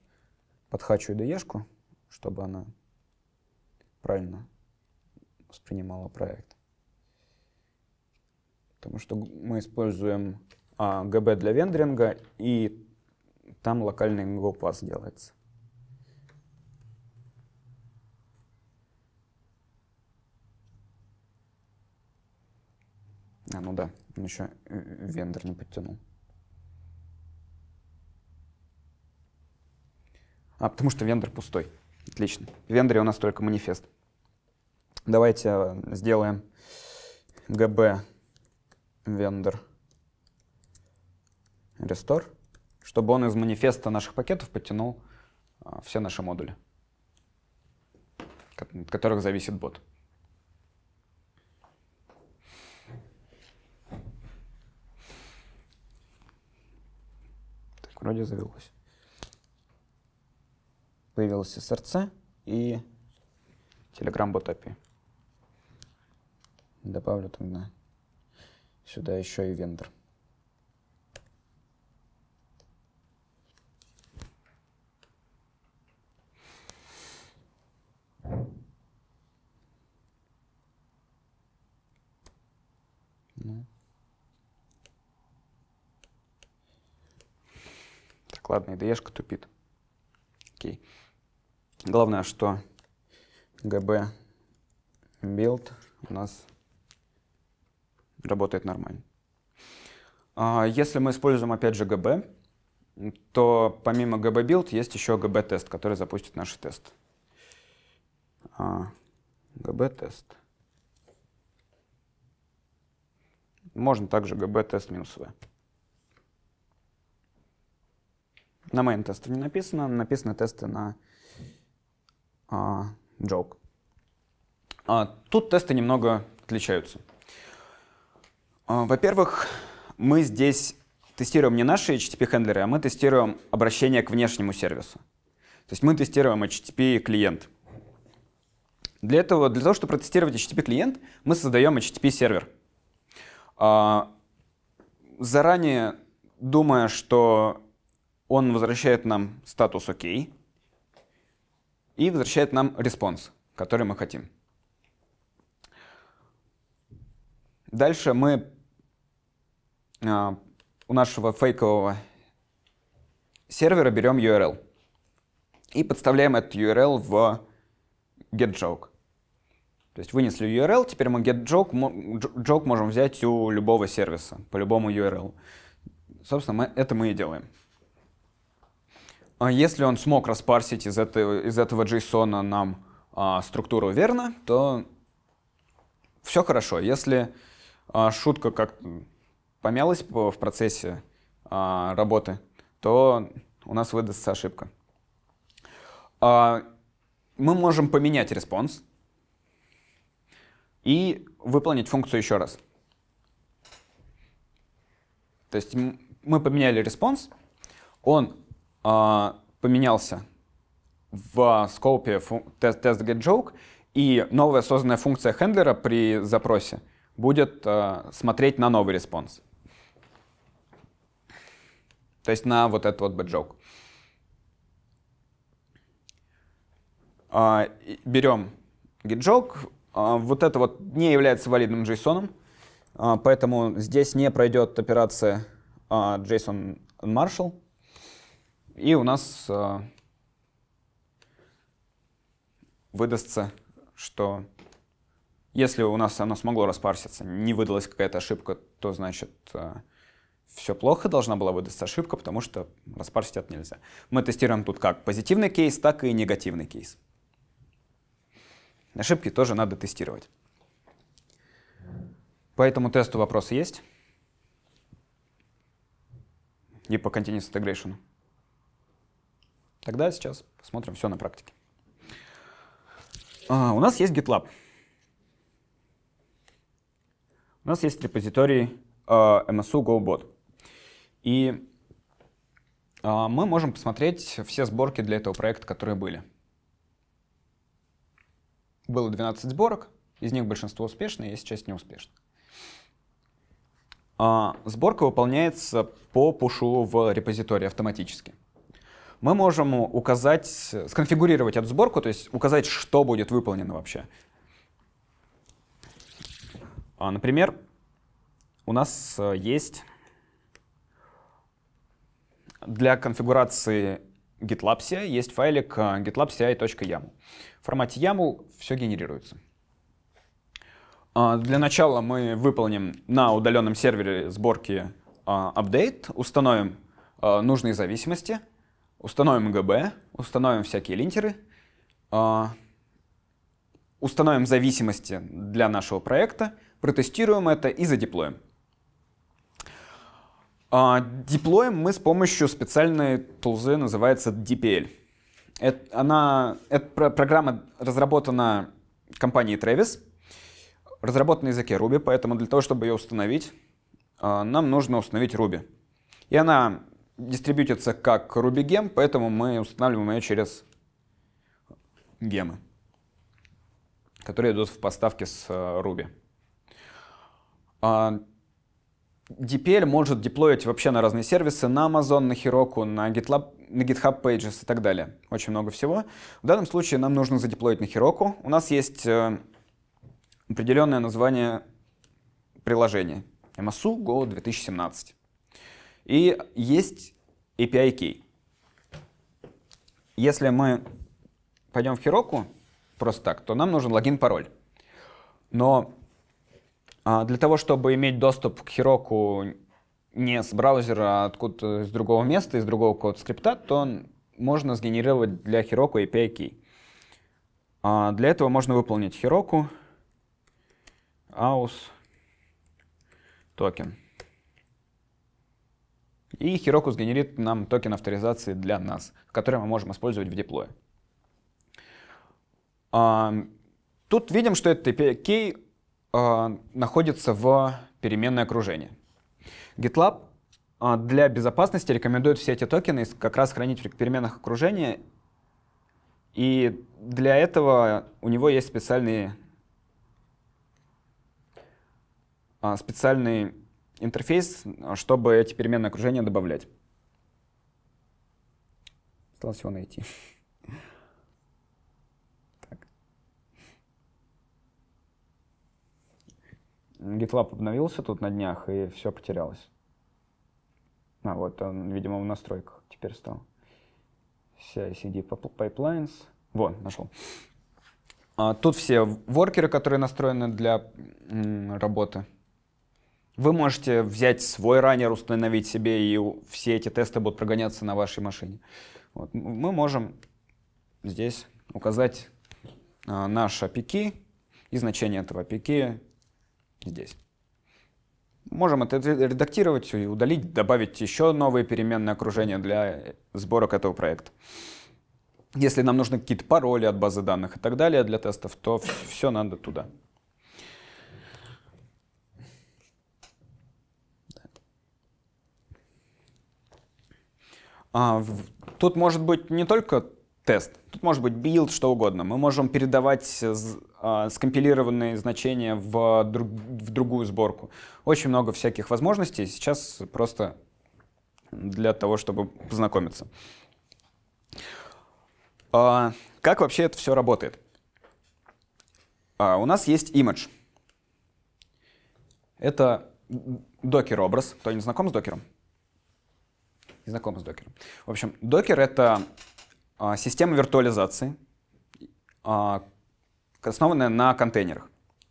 подхачу IDE-шку, чтобы она правильно воспринимала проект. Потому что мы используем а, ГБ для вендоринга, и там локальный GoPass делается. А, ну да, он еще вендор не подтянул. А, потому что вендор пустой. Отлично. В вендоре у нас только манифест. Давайте э, сделаем gb vendor restore, чтобы он из манифеста наших пакетов подтянул э, все наши модули, от которых зависит бот. Так, вроде завелось. Появилось SRC и Telegram Bot API. Добавлю тогда сюда еще и вендор. Ну. Так, ладно, ide тупит. Окей. Главное, что ГБ build у нас работает нормально. А, если мы используем, опять же, ГБ, то помимо ГБ Build есть еще ГБ тест, который запустит наш тест. А, ГБ тест. Можно также ГБ тест минус В. На main тесте не написано, написаны тесты на а, joke. А, тут тесты немного отличаются. А, во-первых, мы здесь тестируем не наши HTTP-хендлеры, а мы тестируем обращение к внешнему сервису. То есть мы тестируем HTTP-клиент. Для, этого, для того, чтобы протестировать HTTP-клиент, мы создаем HTTP-сервер. А, заранее думая, что он возвращает нам статус «Ок» и возвращает нам респонс, который мы хотим. Дальше мы а, у нашего фейкового сервера берем URL и подставляем этот URL в getJoke. То есть вынесли URL, теперь мы getJoke joke можем взять у любого сервиса, по любому URL. Собственно, мы, это мы и делаем. А если он смог распарсить из этого, из этого JSON нам а, структуру верно, то все хорошо. Если а, шутка как помялось в процессе а, работы, то у нас выдастся ошибка. А, мы можем поменять респонс и выполнить функцию еще раз. То есть мы поменяли респонс, он а, поменялся в скопе тест, тест get joke, и новая созданная функция хендлера при запросе будет смотреть на новый респонс. То есть на вот этот вот бэджок. А, берем гиджок. А, вот это вот не является валидным JSON, а, поэтому здесь не пройдет операция JSON Marshall. И у нас выдастся, что если у нас оно смогло распарситься, не выдалась какая-то ошибка, то значит все плохо, должна была выдаться ошибка, потому что распарсить это нельзя. Мы тестируем тут как позитивный кейс, так и негативный кейс. Ошибки тоже надо тестировать. По этому тесту вопросы есть? И по Continuous Integration? Тогда сейчас посмотрим все на практике. А, у нас есть GitLab. У нас есть репозиторий э, а, MSU GoBot. И а, мы можем посмотреть все сборки для этого проекта, которые были. Было 12 сборок, из них большинство успешные, есть часть неуспешных. А, сборка выполняется по пушу в репозитории автоматически. Мы можем указать, сконфигурировать эту сборку, то есть указать, что будет выполнено вообще. А, например, у нас э, есть для конфигурации GitLab CI есть файлик GitLab э, gitlabci.yaml. В формате YAML все генерируется. А, для начала мы выполним на удаленном сервере сборки апдейт, установим а, нужные зависимости, установим ГБ, установим всякие линтеры, а, установим зависимости для нашего проекта, протестируем это и задеплоим. А, Деплоим мы с помощью специальной тулзы, называется DPL. Это, она, эта программа разработана компанией Travis, разработана на языке Ruby, поэтому для того, чтобы ее установить, а, нам нужно установить Ruby. И она дистрибьютится как Ruby gem, поэтому мы устанавливаем ее через гемы, которые идут в поставке с э, Ruby. А, DPL может деплоить вообще на разные сервисы, на Amazon, на Heroku, на GitLab, на GitHub Pages и так далее. Очень много всего. В данном случае нам нужно задеплоить на Heroku. У нас есть э, определенное название приложения. MSU Go 2017. И есть API key. Если мы пойдем в Heroku просто так, то нам нужен логин-пароль. Но а для того, чтобы иметь доступ к Heroku не с браузера, а откуда-то из другого места, из другого кода скрипта, то можно сгенерировать для Heroku API key. А для этого можно выполнить Heroku aus токен. И Heroku сгенерит нам токен авторизации для нас, который мы можем использовать в деплое. А, тут видим, что этот API key а, находится в переменное окружение. GitLab а, для безопасности рекомендует все эти токены как раз хранить в переменных окружения, и для этого у него есть специальный а, специальный интерфейс, чтобы эти переменные окружения добавлять. Осталось его найти. GitLab обновился тут на днях, и все потерялось. А вот он, видимо, в настройках теперь стал. CI-CD pipelines. Вот, нашел. А, тут все воркеры, которые настроены для м, работы. Вы можете взять свой раннер, установить себе, и все эти тесты будут прогоняться на вашей машине. Вот. Мы можем здесь указать а, наш APK и значение этого APK, здесь. Можем это редактировать и удалить, добавить еще новые переменные окружения для сборок этого проекта. Если нам нужны какие-то пароли от базы данных и так далее для тестов, то все надо туда. А тут может быть не только тест. Тут может быть билд, что угодно. Мы можем передавать э, а, скомпилированные значения в, друг, в другую сборку. Очень много всяких возможностей. Сейчас просто для того, чтобы познакомиться. Э, как вообще это все работает? Э, у нас есть image. Это докер-образ. Кто не знаком с докером? Не знаком с докером. В общем, докер — это а, система виртуализации, а, основанная на контейнерах.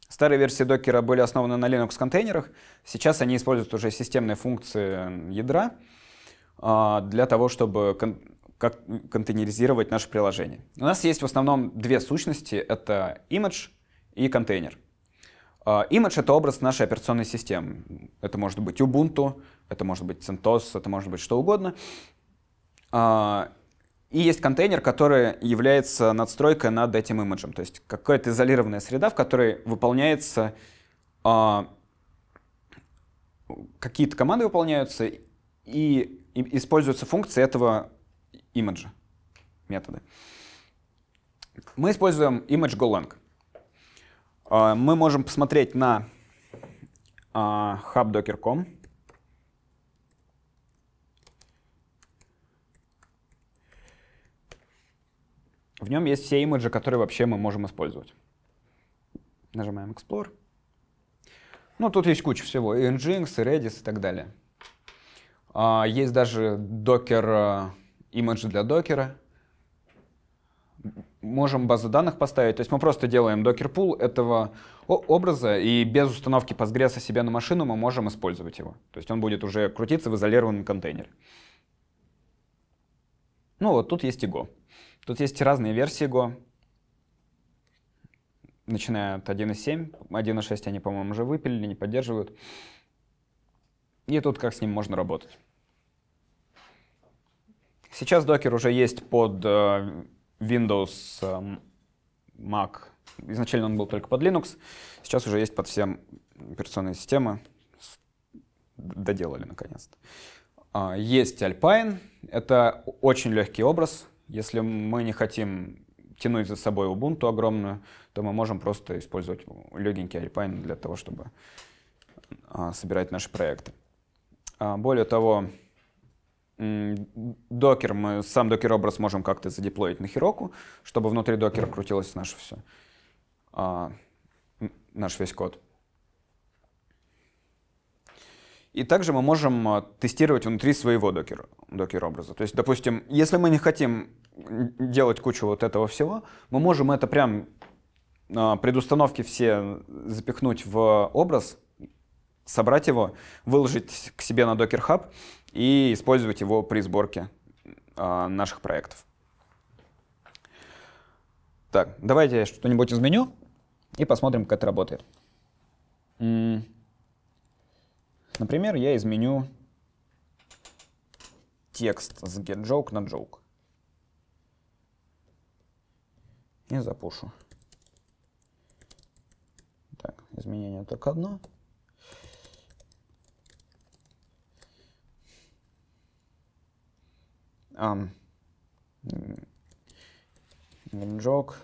Старые версии докера были основаны на Linux контейнерах. Сейчас они используют уже системные функции ядра а, для того, чтобы кон как контейнеризировать наше приложение. У нас есть в основном две сущности. Это image и контейнер. Image — это образ нашей операционной системы. Это может быть Ubuntu, это может быть CentOS, это может быть что угодно. И есть контейнер, который является надстройкой над этим имиджем. То есть какая-то изолированная среда, в которой выполняется э, какие-то команды выполняются и, и используются функции этого имиджа, методы. Мы используем image golang. Э, мы можем посмотреть на э, а, hubdocker.com В нем есть все имиджи, которые вообще мы можем использовать. Нажимаем Explore. Ну, тут есть куча всего. И Nginx, и Redis, и так далее. А, есть даже Docker, а, имидж для докера. Можем базу данных поставить. То есть мы просто делаем Docker пул этого образа, и без установки Postgres себя на машину мы можем использовать его. То есть он будет уже крутиться в изолированном контейнере. Ну вот, тут есть и Go. Тут есть разные версии Go. Начиная от 1.7, 1.6 они, по-моему, уже выпилили, не поддерживают. И тут как с ним можно работать. Сейчас докер уже есть под э, Windows, эм, Mac. Изначально он был только под Linux. Сейчас уже есть под всем операционные системы. Доделали, наконец-то. А, есть Alpine. Это очень легкий образ если мы не хотим тянуть за собой Ubuntu огромную, то мы можем просто использовать легенький Alpine для того, чтобы а, собирать наши проекты. А, более того, докер, мы сам докер-образ можем как-то задеплоить на Хироку, чтобы внутри докера крутилось наше все, а, наш весь код. И также мы можем э, тестировать внутри своего докер, образа То есть, допустим, если мы не хотим делать кучу вот этого всего, мы можем это прям э, предустановки все запихнуть в образ, собрать его, выложить к себе на Docker Hub и использовать его при сборке э, наших проектов. Так, давайте я что-нибудь изменю и посмотрим, как это работает. Например, я изменю текст с getJoke на joke. И запушу. Так, изменение только одно. Um, joke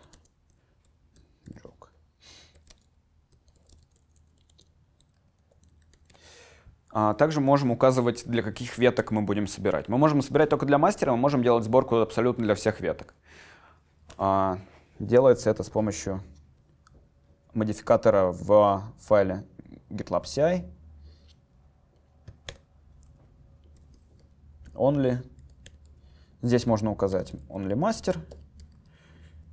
А также можем указывать, для каких веток мы будем собирать. Мы можем собирать только для мастера, мы можем делать сборку абсолютно для всех веток. А, делается это с помощью модификатора в файле gitlab-ci only. Здесь можно указать only master,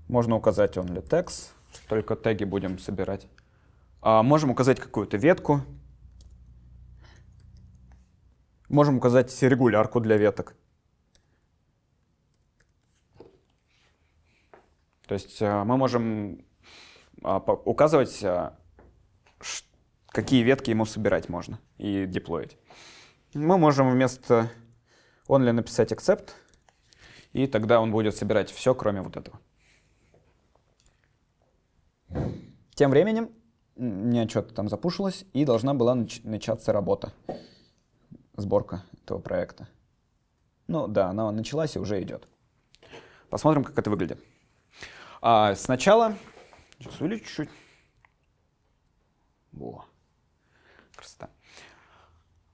можно указать only tags, только теги будем собирать. А можем указать какую-то ветку, Можем указать регулярку для веток. То есть э, мы можем а, указывать, э, какие ветки ему собирать можно и деплоить. Мы можем вместо only написать accept, и тогда он будет собирать все, кроме вот этого. Тем временем у меня что-то там запушилось, и должна была начаться работа сборка этого проекта. Ну да, она началась и уже идет. Посмотрим, как это выглядит. А, сначала... Сейчас увеличу чуть-чуть. Во. Красота.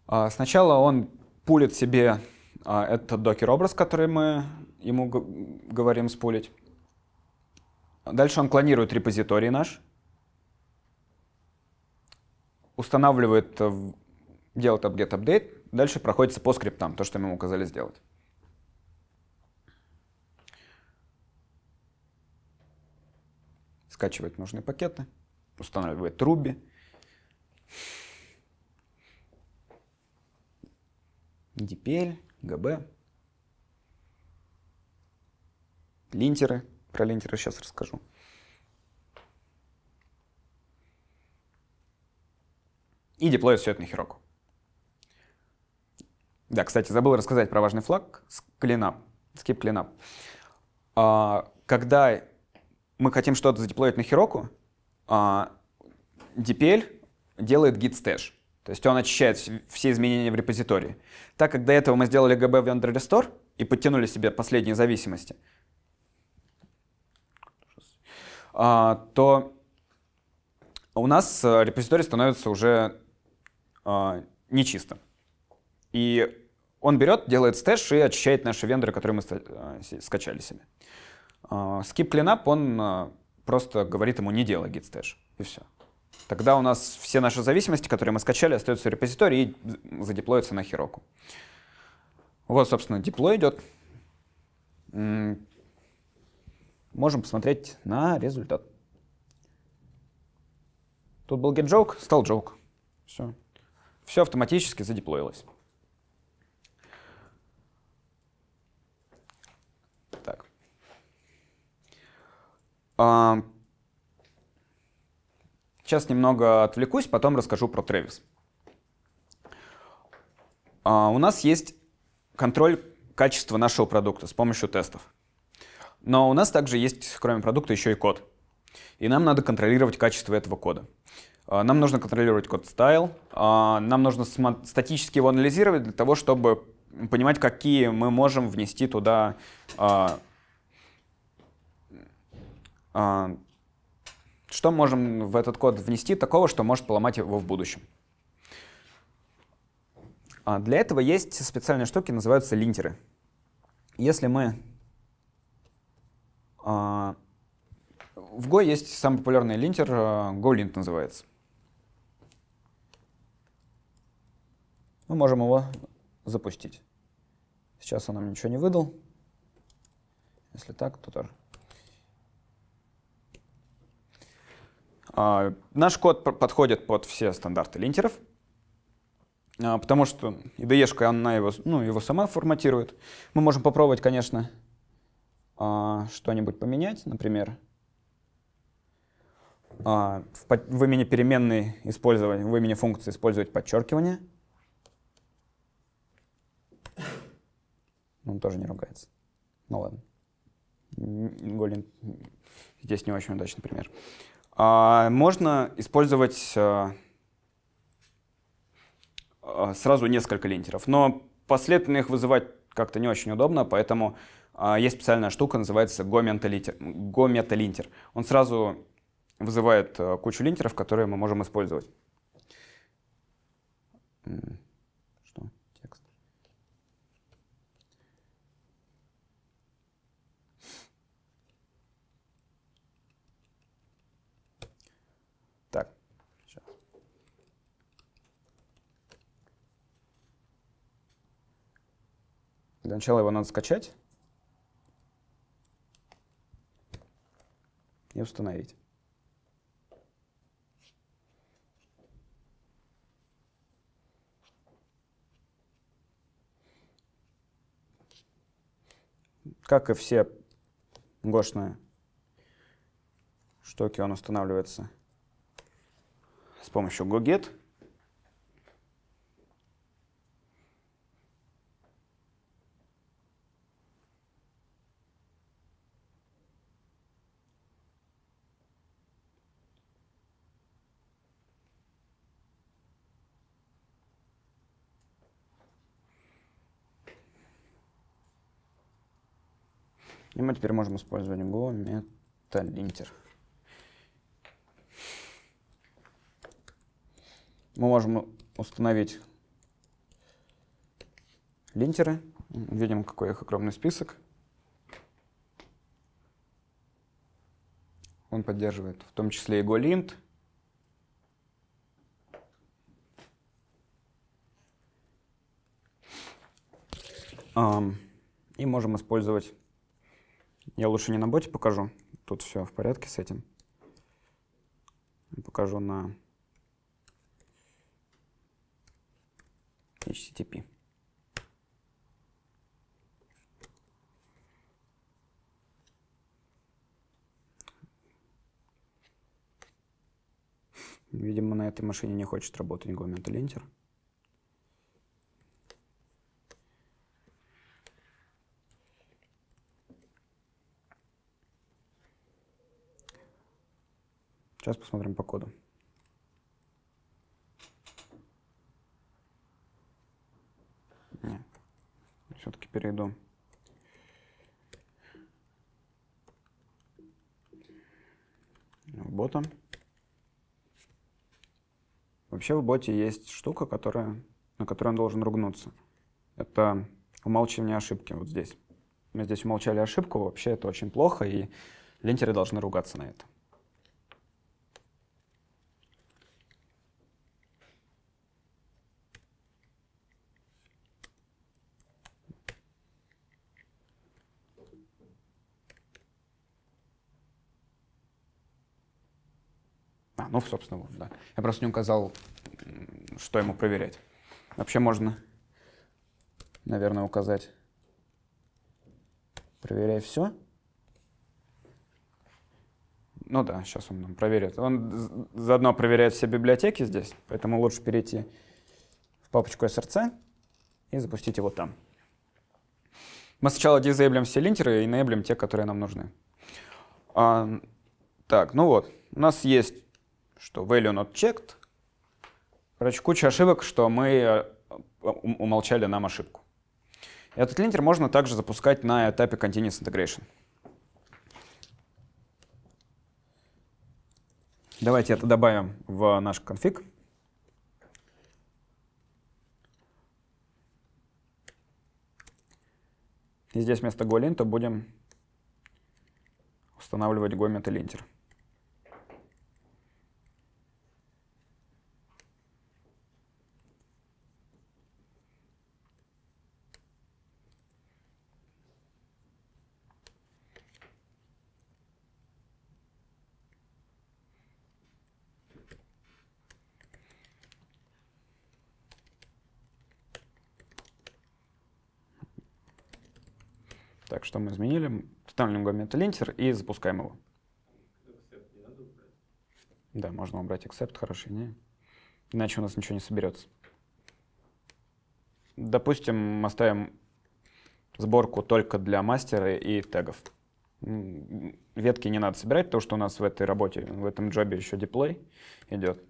А, сначала он пулит себе а, этот докер-образ, который мы ему говорим спулить. Дальше он клонирует репозиторий наш. Устанавливает, э, делает apt-get update Дальше проходится по скриптам, то, что мы ему указали сделать. Скачивает нужные пакеты, устанавливает Ruby. DPL, GB. Линтеры. Про линтеры сейчас расскажу. И деплоит все это на Хироку. Да, кстати, забыл рассказать про важный флаг клина, skip клина. А, когда мы хотим что-то задеплоить на Хироку, а, DPL делает git stash. То есть он очищает все изменения в репозитории. Так как до этого мы сделали GB в Android Store и подтянули себе последние зависимости, а, то у нас э, репозиторий становится уже а, нечистым. И он берет, делает стэш и очищает наши вендоры, которые мы э, скачали себе. Skip а, cleanup, он э, просто говорит ему, не делай git стэш, и все. Тогда у нас все наши зависимости, которые мы скачали, остаются в репозитории и задеплоятся на Хироку. Вот, собственно, деплой идет. М-м, можем посмотреть на результат. Тут был git joke, стал joke. Все. Все автоматически задеплоилось. А, сейчас немного отвлекусь, потом расскажу про Travis. А, у нас есть контроль качества нашего продукта с помощью тестов. Но у нас также есть, кроме продукта, еще и код. И нам надо контролировать качество этого кода. А, нам нужно контролировать код style, нам нужно статически его анализировать для того, чтобы понимать, какие мы можем внести туда а, что можем в этот код внести такого, что может поломать его в будущем? А, для этого есть специальные штуки, называются линтеры. Если мы... А, в Go есть самый популярный линтер, GoLint называется. Мы можем его запустить. Сейчас он нам ничего не выдал. Если так, то тоже. А, наш код подходит под все стандарты линтеров, а, потому что IDE-шка, она его, ну, его сама форматирует. Мы можем попробовать, конечно, а, что-нибудь поменять, например, в, в имени переменной использовать, в имени функции использовать подчеркивание. Он тоже не ругается. Ну ладно. Голин здесь не очень удачный пример. А, можно использовать э, э, сразу несколько линтеров, но последовательно их вызывать как-то не очень удобно, поэтому а, есть специальная штука, называется гометалинтер. Он сразу вызывает э, кучу линтеров, которые мы можем использовать. Для начала его надо скачать и установить. Как и все гошные штуки, он устанавливается с помощью GoGet. И мы теперь можем использовать Go metalinter. Мы можем установить линтеры. Видим, какой их огромный список. Он поддерживает в том числе и GoLint. и можем использовать я лучше не на боте покажу. Тут все в порядке с этим. Покажу на HTTP. Видимо, на этой машине не хочет работать Гомент Линтер. Сейчас посмотрим по коду. Нет, все-таки перейду. В бота. Вообще в боте есть штука, которая, на которую он должен ругнуться. Это умалчивание ошибки вот здесь. Мы здесь умолчали ошибку, вообще это очень плохо, и лентеры должны ругаться на это. ну, собственно, вот, да. Я просто не указал, что ему проверять. Вообще можно, наверное, указать. Проверяй все. Ну да, сейчас он нам проверит. Он заодно проверяет все библиотеки здесь, поэтому лучше перейти в папочку SRC и запустить его там. Мы сначала дизейблим все линтеры и наеблим те, которые нам нужны. А, так, ну вот, у нас есть что value not checked, короче, куча ошибок, что мы э, умолчали нам ошибку. Этот линтер можно также запускать на этапе Continuous Integration. Давайте это добавим в наш конфиг. И здесь вместо голинта будем устанавливать гометы линтер. линтер. Так, что мы изменили? Устанавливаем Government Linter и запускаем его. Да, можно убрать accept хорошенее. Иначе у нас ничего не соберется. Допустим, мы оставим сборку только для мастера и тегов. Ветки не надо собирать, потому что у нас в этой работе, в этом джобе еще диплей идет.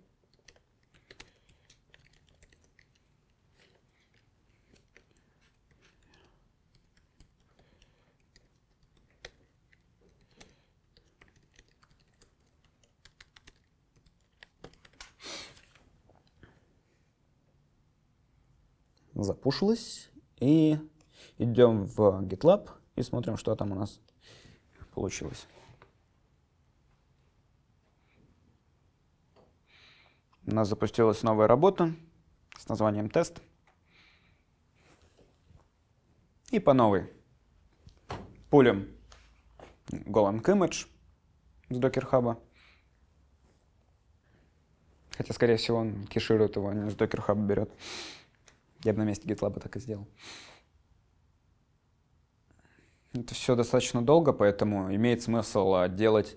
запушилось. И идем в GitLab и смотрим, что там у нас получилось. У нас запустилась новая работа с названием «Тест». И по новой. Пулем Golem Image с Docker Hub. Хотя, скорее всего, он кеширует его, а не с Docker Hub берет. Я бы на месте GitLab так и сделал. Это все достаточно долго, поэтому имеет смысл а, делать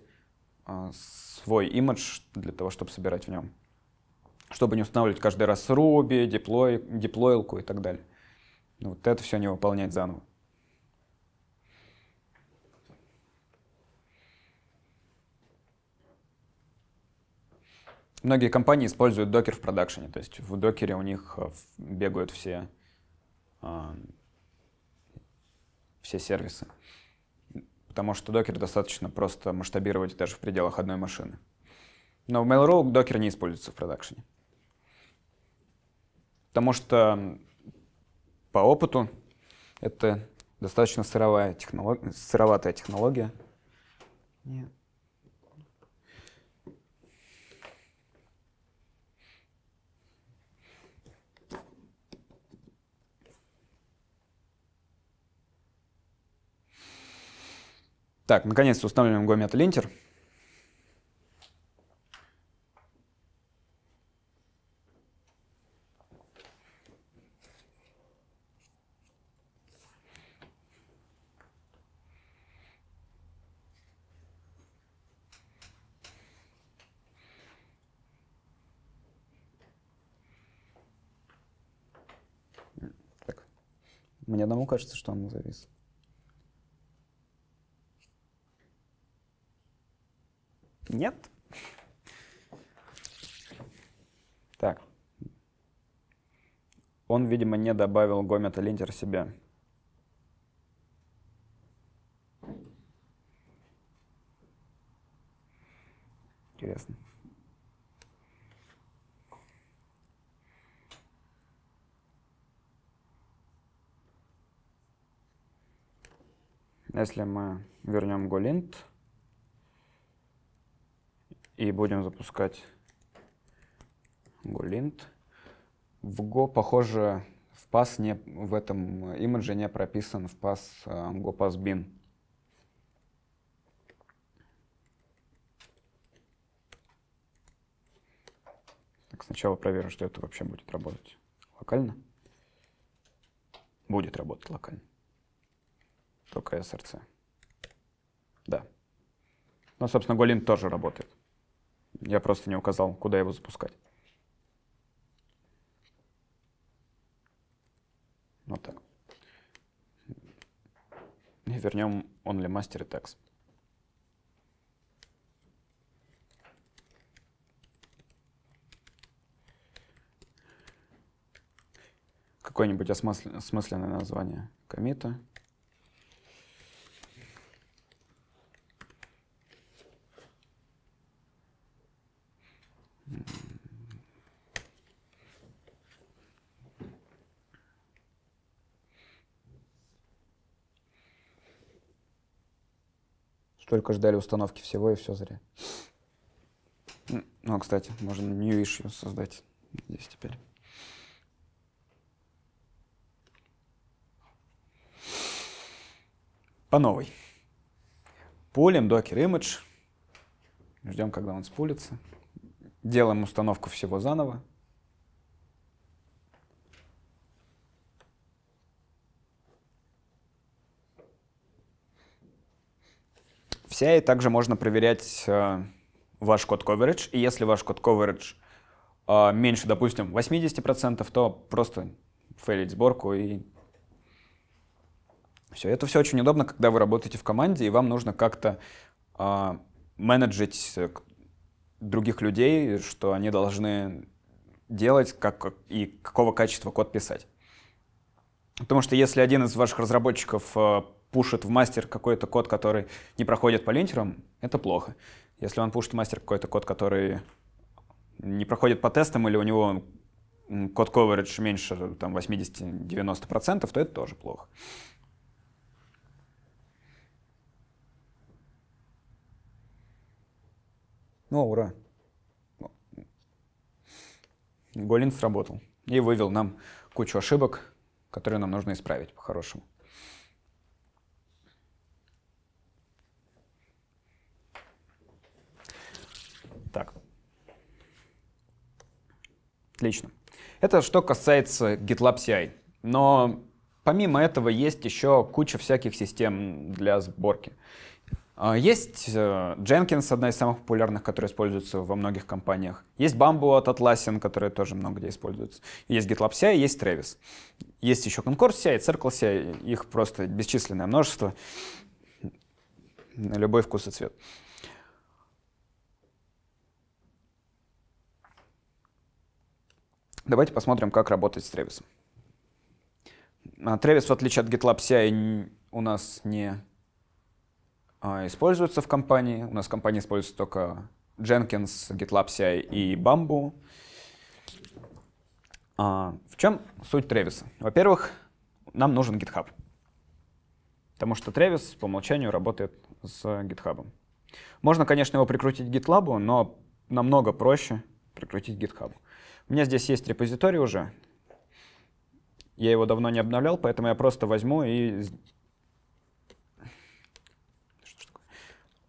а, свой имидж для того, чтобы собирать в нем. Чтобы не устанавливать каждый раз Ruby, деплой, деплоилку и так далее. Ну, вот это все не выполнять заново. многие компании используют докер в продакшене, то есть в докере у них э, бегают все, а, все сервисы. Потому что докер достаточно просто масштабировать даже в пределах одной машины. Но в Mail.ru докер не используется в продакшене. Потому что по опыту это достаточно сыровая технолог... сыроватая технология. Нет. Так, наконец-то устанавливаем Гометал Линтер. Мне одному кажется, что он завис. Нет. Так. Он, видимо, не добавил Гомета Линтер себе. Интересно. Если мы вернем Голинт, и будем запускать gulint. В Go, похоже, в пас не, в этом э, имидже не прописан в пас э, go pass bin. Так, сначала проверим, что это вообще будет работать локально. Будет работать локально. Только SRC. Да. Ну, собственно, Голин тоже работает. Я просто не указал, куда его запускать. Вот так. И вернем onlymaster и text. Какое-нибудь осмысленное название комита. только ждали установки всего, и все зря. Ну, а кстати, можно new issue создать здесь теперь. По новой. Пулим Docker Image. Ждем, когда он спулится. Делаем установку всего заново. Вся и также можно проверять э, ваш код coverage, и если ваш код coverage э, меньше, допустим, 80%, то просто фейлить сборку и все. Это все очень удобно, когда вы работаете в команде, и вам нужно как-то э, менеджить э, других людей, что они должны делать как, и какого качества код писать. Потому что если один из ваших разработчиков э, пушит в мастер какой-то код, который не проходит по линтерам, это плохо. Если он пушит в мастер какой-то код, который не проходит по тестам, или у него код coverage меньше там, 80-90%, то это тоже плохо. Ну, ура. Голин сработал и вывел нам кучу ошибок, которые нам нужно исправить по-хорошему. Отлично. Это что касается GitLab CI. Но помимо этого есть еще куча всяких систем для сборки. А, есть э, Jenkins, одна из самых популярных, которая используется во многих компаниях. Есть Bamboo от Atlassian, которая тоже много где используется. Есть GitLab CI, есть Travis. Есть еще Concord CI, Circle CI, их просто бесчисленное множество на любой вкус и цвет. Uh, Давайте посмотрим, как работать с Travis. Travis а, в отличие от GitLab CI, у нас не а, используется в компании. У нас в компании используется только Jenkins, GitLab CI и Bamboo. А, в чем суть Travis? Во-первых, нам нужен GitHub. Потому что Travis по умолчанию работает с GitHub. Можно, конечно, его прикрутить к GitLab, но намного проще прикрутить к GitHub. У меня здесь есть репозиторий уже. Я его давно не обновлял, поэтому я просто возьму и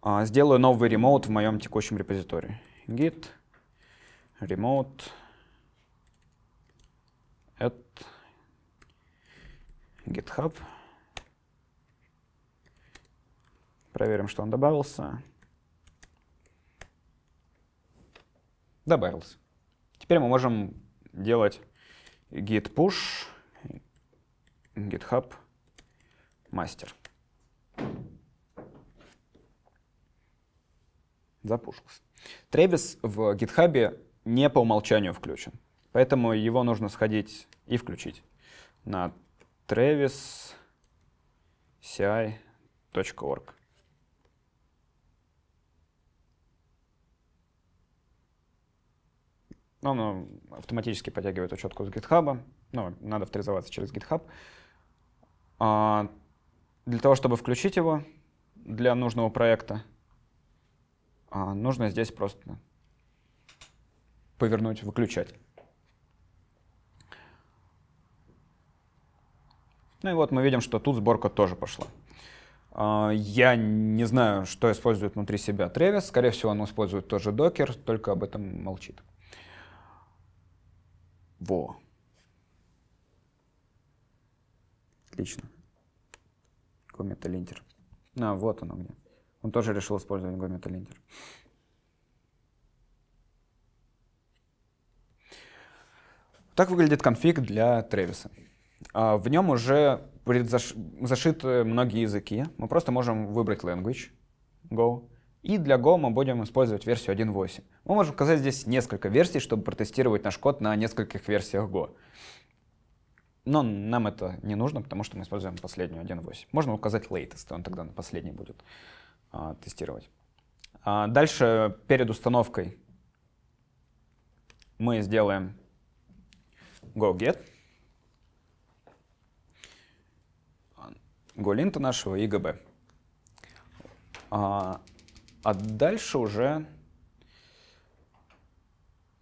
а, сделаю новый ремоут в моем текущем репозитории. git remote at github. Проверим, что он добавился. Добавился. Теперь мы можем делать git push github master. Запушился. Travis в GitHub не по умолчанию включен, поэтому его нужно сходить и включить на travis.ci.org. Он автоматически подтягивает учетку с GitHub. Ну, надо авторизоваться через GitHub. А для того, чтобы включить его для нужного проекта, а, нужно здесь просто повернуть выключатель. Ну и вот мы видим, что тут сборка тоже пошла. А, я не знаю, что использует внутри себя Тревис. Скорее всего, он использует тоже Docker, только об этом молчит. Во. Отлично. Гомета линтер. А, вот оно где. Он тоже решил использовать гомета линтер. Так выглядит конфиг для Тревиса. А, в нем уже зашиты многие языки. Мы просто можем выбрать language, go, и для Go мы будем использовать версию 1.8. Мы можем указать здесь несколько версий, чтобы протестировать наш код на нескольких версиях Go. Но нам это не нужно, потому что мы используем последнюю 1.8. Можно указать latest, он тогда на последний будет а, тестировать. А дальше перед установкой мы сделаем go get голинта нашего и gb. А, а дальше уже,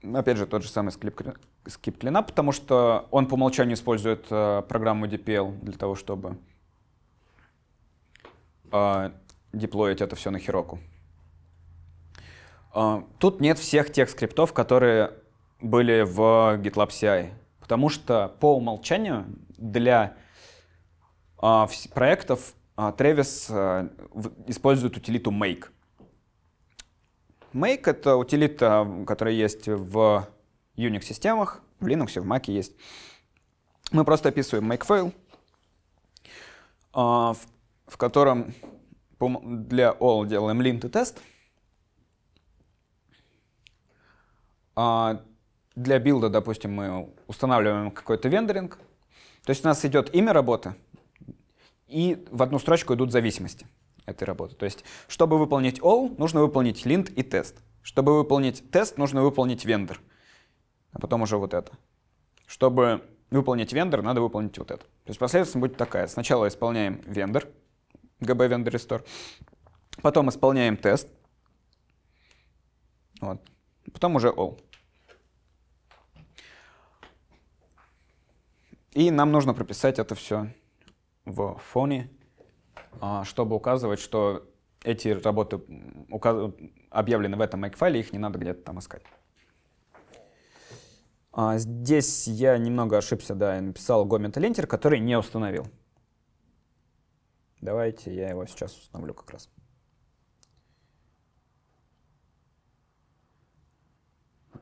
опять же, тот же самый скрип скип клина, потому что он по умолчанию использует э, программу DPL для того, чтобы э, деплоить это все на хироку. Э, тут нет всех тех скриптов, которые были в GitLab CI, потому что по умолчанию для э, проектов э, Travis э, использует утилиту make. Make — это утилита, которая есть в Unix-системах, в Linux, в Mac есть. Мы просто описываем makefile, а, в котором для all делаем lint и тест. А, для билда, допустим, мы устанавливаем какой-то вендоринг. То есть у нас идет имя работы, и в одну строчку идут зависимости этой работы. То есть, чтобы выполнить all, нужно выполнить lint и тест. Чтобы выполнить тест, нужно выполнить вендор. А потом уже вот это. Чтобы выполнить вендор, надо выполнить вот это. То есть последовательность будет такая. Сначала исполняем вендор, gb vendor restore. Потом исполняем тест. Вот. Потом уже all. И нам нужно прописать это все в фоне а, чтобы указывать, что эти работы указ... объявлены в этом make-файле, их не надо где-то там искать. А, здесь я немного ошибся, да, и написал Gomet Linter, который не установил. Давайте я его сейчас установлю как раз.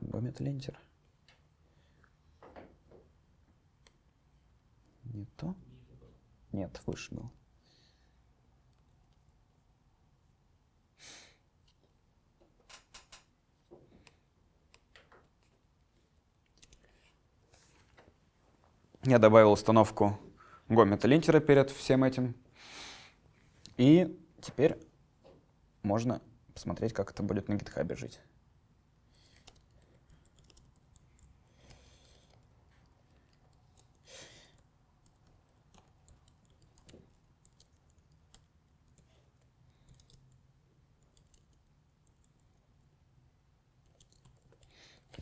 Gomet Linter. Не то. Нет, выше был. Я добавил установку гометалинтера перед всем этим. И теперь можно посмотреть, как это будет на GitHub жить.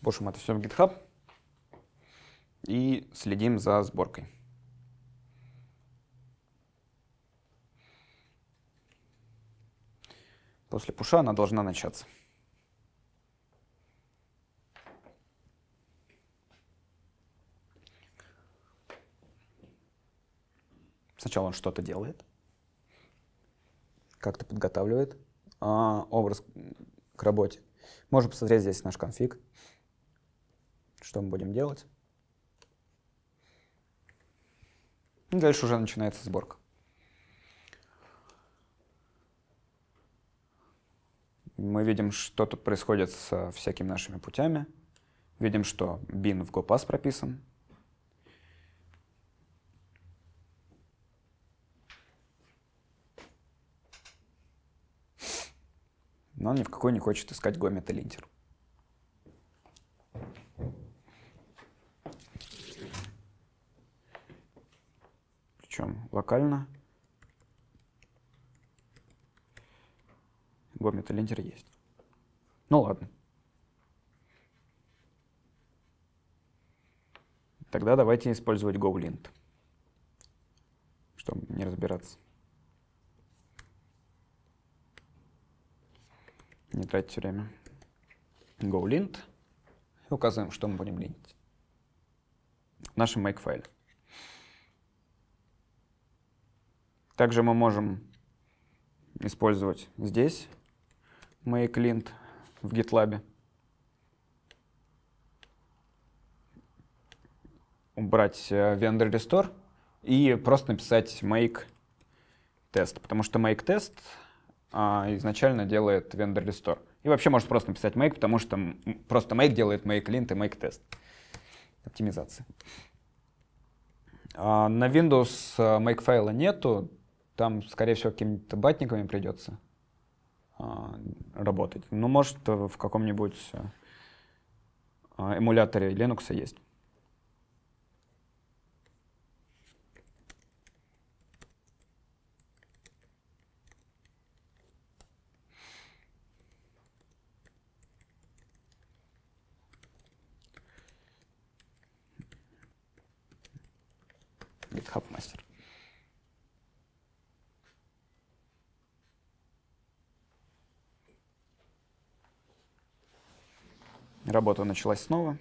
Пошим это все в GitHub и следим за сборкой. После пуша она должна начаться. Сначала он что-то делает, как-то подготавливает а, образ к работе. Можем посмотреть здесь наш конфиг, что мы будем делать. Ну, дальше уже начинается сборка. Мы видим, что тут происходит с всякими нашими путями. Видим, что бин в GoPass прописан. Но он ни в какой не хочет искать гометалинтер. причем локально. Гомет линтер есть. Ну ладно. Тогда давайте использовать GoLint, чтобы не разбираться. Не тратить время. GoLint. И указываем, что мы будем линить. В нашем make-файле. Также мы можем использовать здесь makeLint в GitLab. Убрать э, vendor restore и просто написать make test, потому что make test а, изначально делает vendor restore. И вообще можно просто написать make, потому что просто make делает make lint и make test. Оптимизация. А, на Windows э, make файла нету, там, скорее всего, какими-то батниками придется а, работать. Ну, может, в каком-нибудь э, эмуляторе Linux есть. Работа началась снова.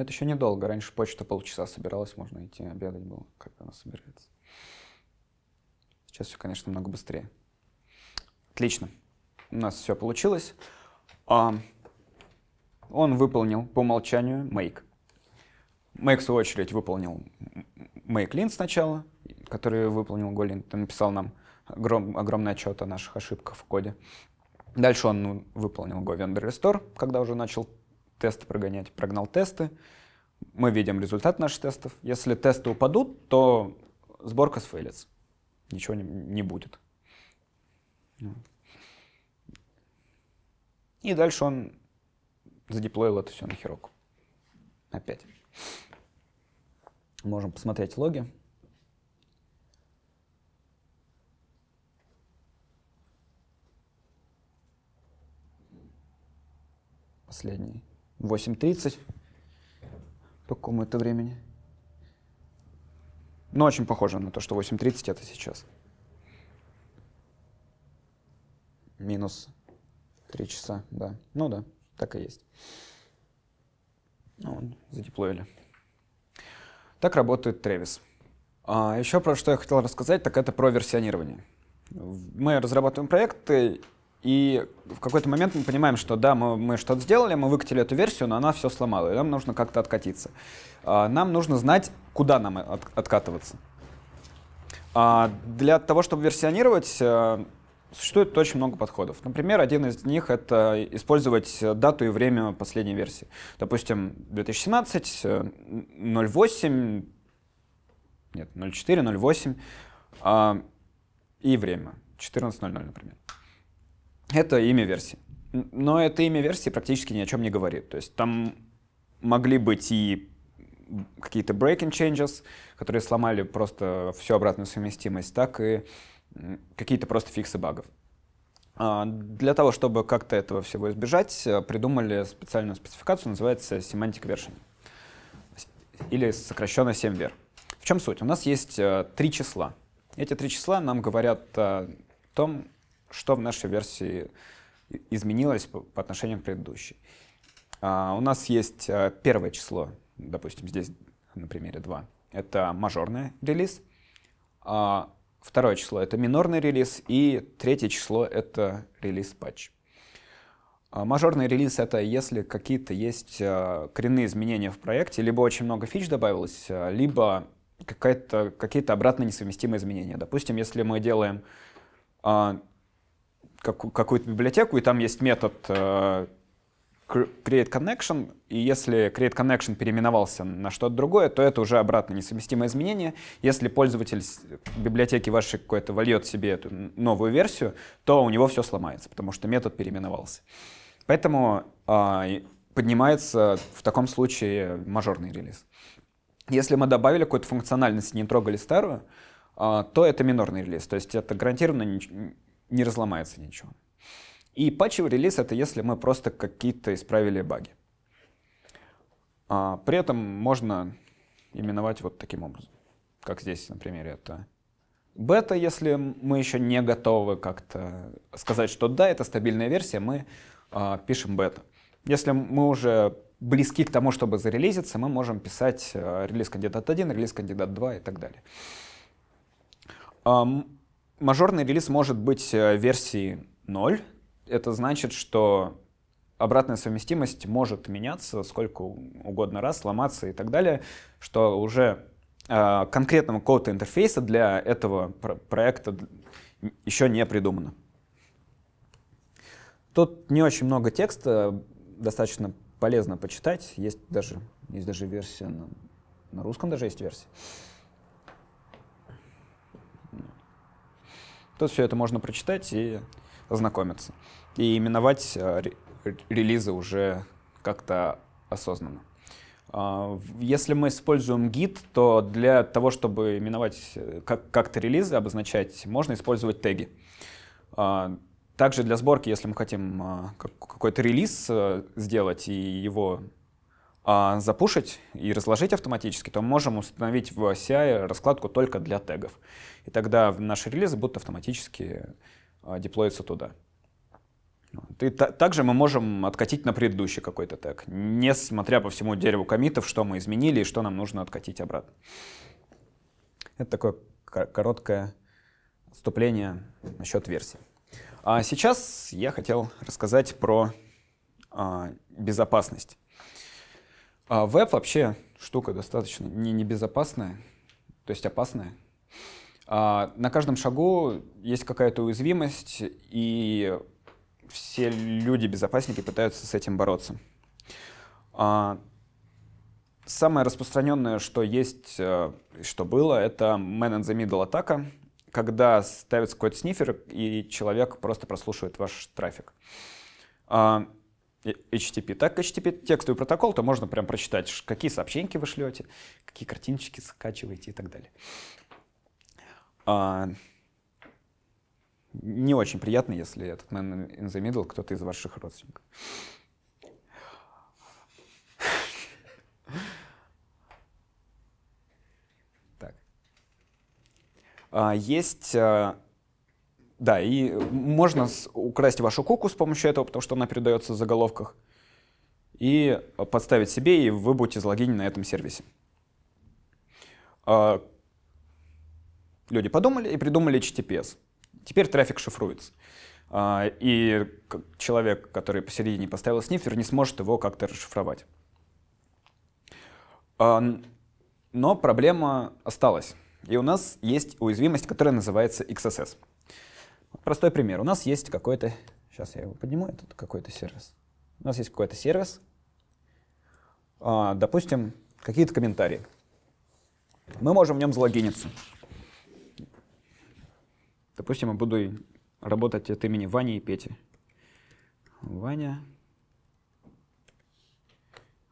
Но это еще недолго. Раньше почта полчаса собиралась, можно идти обедать было, Как она собирается. Сейчас все, конечно, много быстрее. Отлично. У нас все получилось. А, он выполнил по умолчанию make. Make, в свою очередь, выполнил make lint сначала, который выполнил Голин, написал нам огром, огромный отчет о наших ошибках в коде. Дальше он ну, выполнил Go Vendor Restore, когда уже начал тесты прогонять. Прогнал тесты, мы видим результат наших тестов. Если тесты упадут, то сборка сфейлится. Ничего не, не будет. И дальше он задеплоил это все на Хироку. Опять. Можем посмотреть логи. Последний. 8.30 по какому это времени. Ну очень похоже на то, что 8.30 это сейчас. Минус 3 часа, да. Ну да, так и есть. Ну, вот, задеплоили. Так работает Тревис. А еще про что я хотел рассказать, так это про версионирование. Мы разрабатываем проекты, и в какой-то момент мы понимаем, что да, мы, мы что-то сделали, мы выкатили эту версию, но она все сломала, и нам нужно как-то откатиться. А, нам нужно знать, куда нам от, откатываться. А, для того, чтобы версионировать, э, существует очень много подходов. Например, один из них — это использовать дату и время последней версии. Допустим, 2017, 08, э, нет, 04, 08 а, и время, 14.00, например это имя версии. Но это имя версии практически ни о чем не говорит. То есть там могли быть и какие-то breaking changes, которые сломали просто всю обратную совместимость, так и какие-то просто фиксы багов. А, для того, чтобы как-то этого всего избежать, э, придумали специальную спецификацию, называется Semantic Version, или сокращенно 7ver. В чем суть? У нас есть э, три числа. Эти три числа нам говорят о том, что в нашей версии изменилось по, отношению к предыдущей. А, у нас есть э, первое число, допустим, здесь на примере 2. Это мажорный релиз. А, второе число — это минорный релиз. И третье число — это релиз-патч. А, мажорный релиз — это если какие-то есть э, коренные изменения в проекте, либо очень много фич добавилось, э, либо какие-то обратно несовместимые изменения. Допустим, если мы делаем какую-то библиотеку, и там есть метод э, create connection, и если create connection переименовался на что-то другое, то это уже обратно несовместимое изменение. Если пользователь библиотеки вашей какой-то вольет себе эту новую версию, то у него все сломается, потому что метод переименовался. Поэтому э, поднимается в таком случае мажорный релиз. Если мы добавили какую-то функциональность и не трогали старую, а, то это минорный релиз. То есть это гарантированно не разломается ничего. И патчевый релиз — это если мы просто какие-то исправили баги. А, при этом можно именовать вот таким образом. Как здесь, на примере, это бета, если мы еще не готовы как-то сказать, что да, это стабильная версия, мы а, пишем бета. Если мы уже близки к тому, чтобы зарелизиться, мы можем писать а, релиз кандидат 1, релиз кандидат 2 и так далее. Мажорный релиз может быть э, версии 0. Это значит, что обратная совместимость может меняться сколько угодно раз, сломаться и так далее, что уже э, конкретного какого-то интерфейса для этого про проекта еще не придумано. Тут не очень много текста, достаточно полезно почитать. Есть даже, есть даже версия на, на русском даже есть версия. Тут все это можно прочитать и ознакомиться. И именовать э, релизы уже как-то осознанно. А, если мы используем гид, то для того, чтобы именовать э, как-то релизы, обозначать, можно использовать теги. А, также для сборки, если мы хотим а, какой-то релиз э, сделать и его а, запушить и разложить автоматически, то мы можем установить в CI раскладку только для тегов. И тогда наши релизы будут автоматически а, деплоиться туда. И также мы можем откатить на предыдущий какой-то тег, несмотря по всему дереву комитов, что мы изменили и что нам нужно откатить обратно. Это такое короткое вступление насчет версии. А сейчас я хотел рассказать про а, безопасность. А веб вообще штука достаточно не небезопасная, то есть опасная. А на каждом шагу есть какая-то уязвимость, и все люди-безопасники пытаются с этим бороться. А самое распространенное, что есть, э, что было, это man in the middle атака, когда ставится какой-то снифер, и человек просто прослушивает ваш трафик. А HTTP. Так, HTTP текстовый протокол, то можно прям прочитать, какие сообщеньки вы шлете, какие картиночки скачиваете и так далее. А, не очень приятно, если этот man in the middle кто-то из ваших родственников. Так. А, есть а, да, и можно украсть вашу куку с помощью этого, потому что она передается в заголовках, и подставить себе, и вы будете залогинены на этом сервисе. А, люди подумали и придумали HTTPS. Теперь трафик шифруется. А, и человек, который посередине поставил снифер, не сможет его как-то расшифровать. А, но проблема осталась. И у нас есть уязвимость, которая называется XSS простой пример. У нас есть какой-то, сейчас я его подниму, это какой-то сервис. У нас есть какой-то сервис, а, допустим, какие-то комментарии. Мы можем в нем залогиниться. Допустим, я буду работать от имени Вани и Пети. Ваня.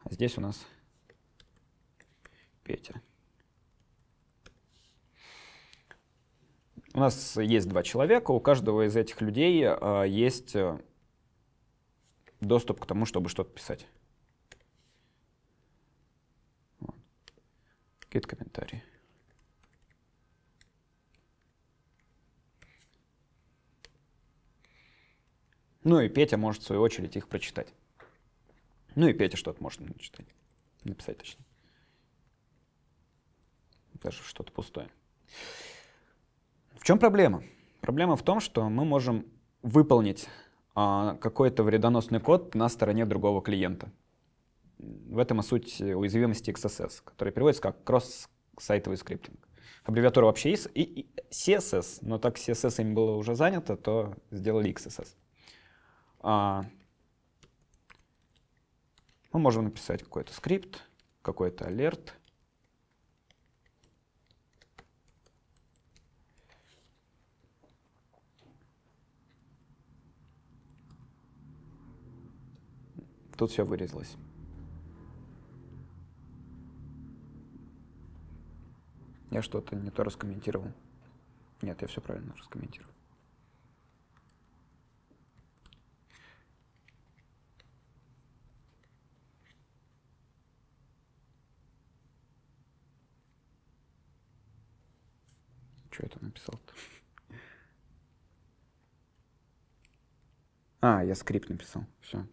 А здесь у нас Петя. У нас есть два человека, у каждого из этих людей э, есть э, доступ к тому, чтобы что-то писать. Вот. Какие-то комментарии. Ну и Петя может, в свою очередь, их прочитать. Ну и Петя что-то может начитать. Написать точнее. Даже что-то пустое. В чем проблема? Проблема в том, что мы можем выполнить а, какой-то вредоносный код на стороне другого клиента. В этом и суть уязвимости XSS, которая переводится как кросс-сайтовый скриптинг. Аббревиатура вообще есть и, CSS, но так CSS им было уже занято, то сделали XSS. А, мы можем написать какой-то скрипт, какой-то алерт, Тут все вырезалось. Я что-то не то раскомментировал. Нет, я все правильно раскомментировал. Что я там написал-то? А, я скрипт написал. Все.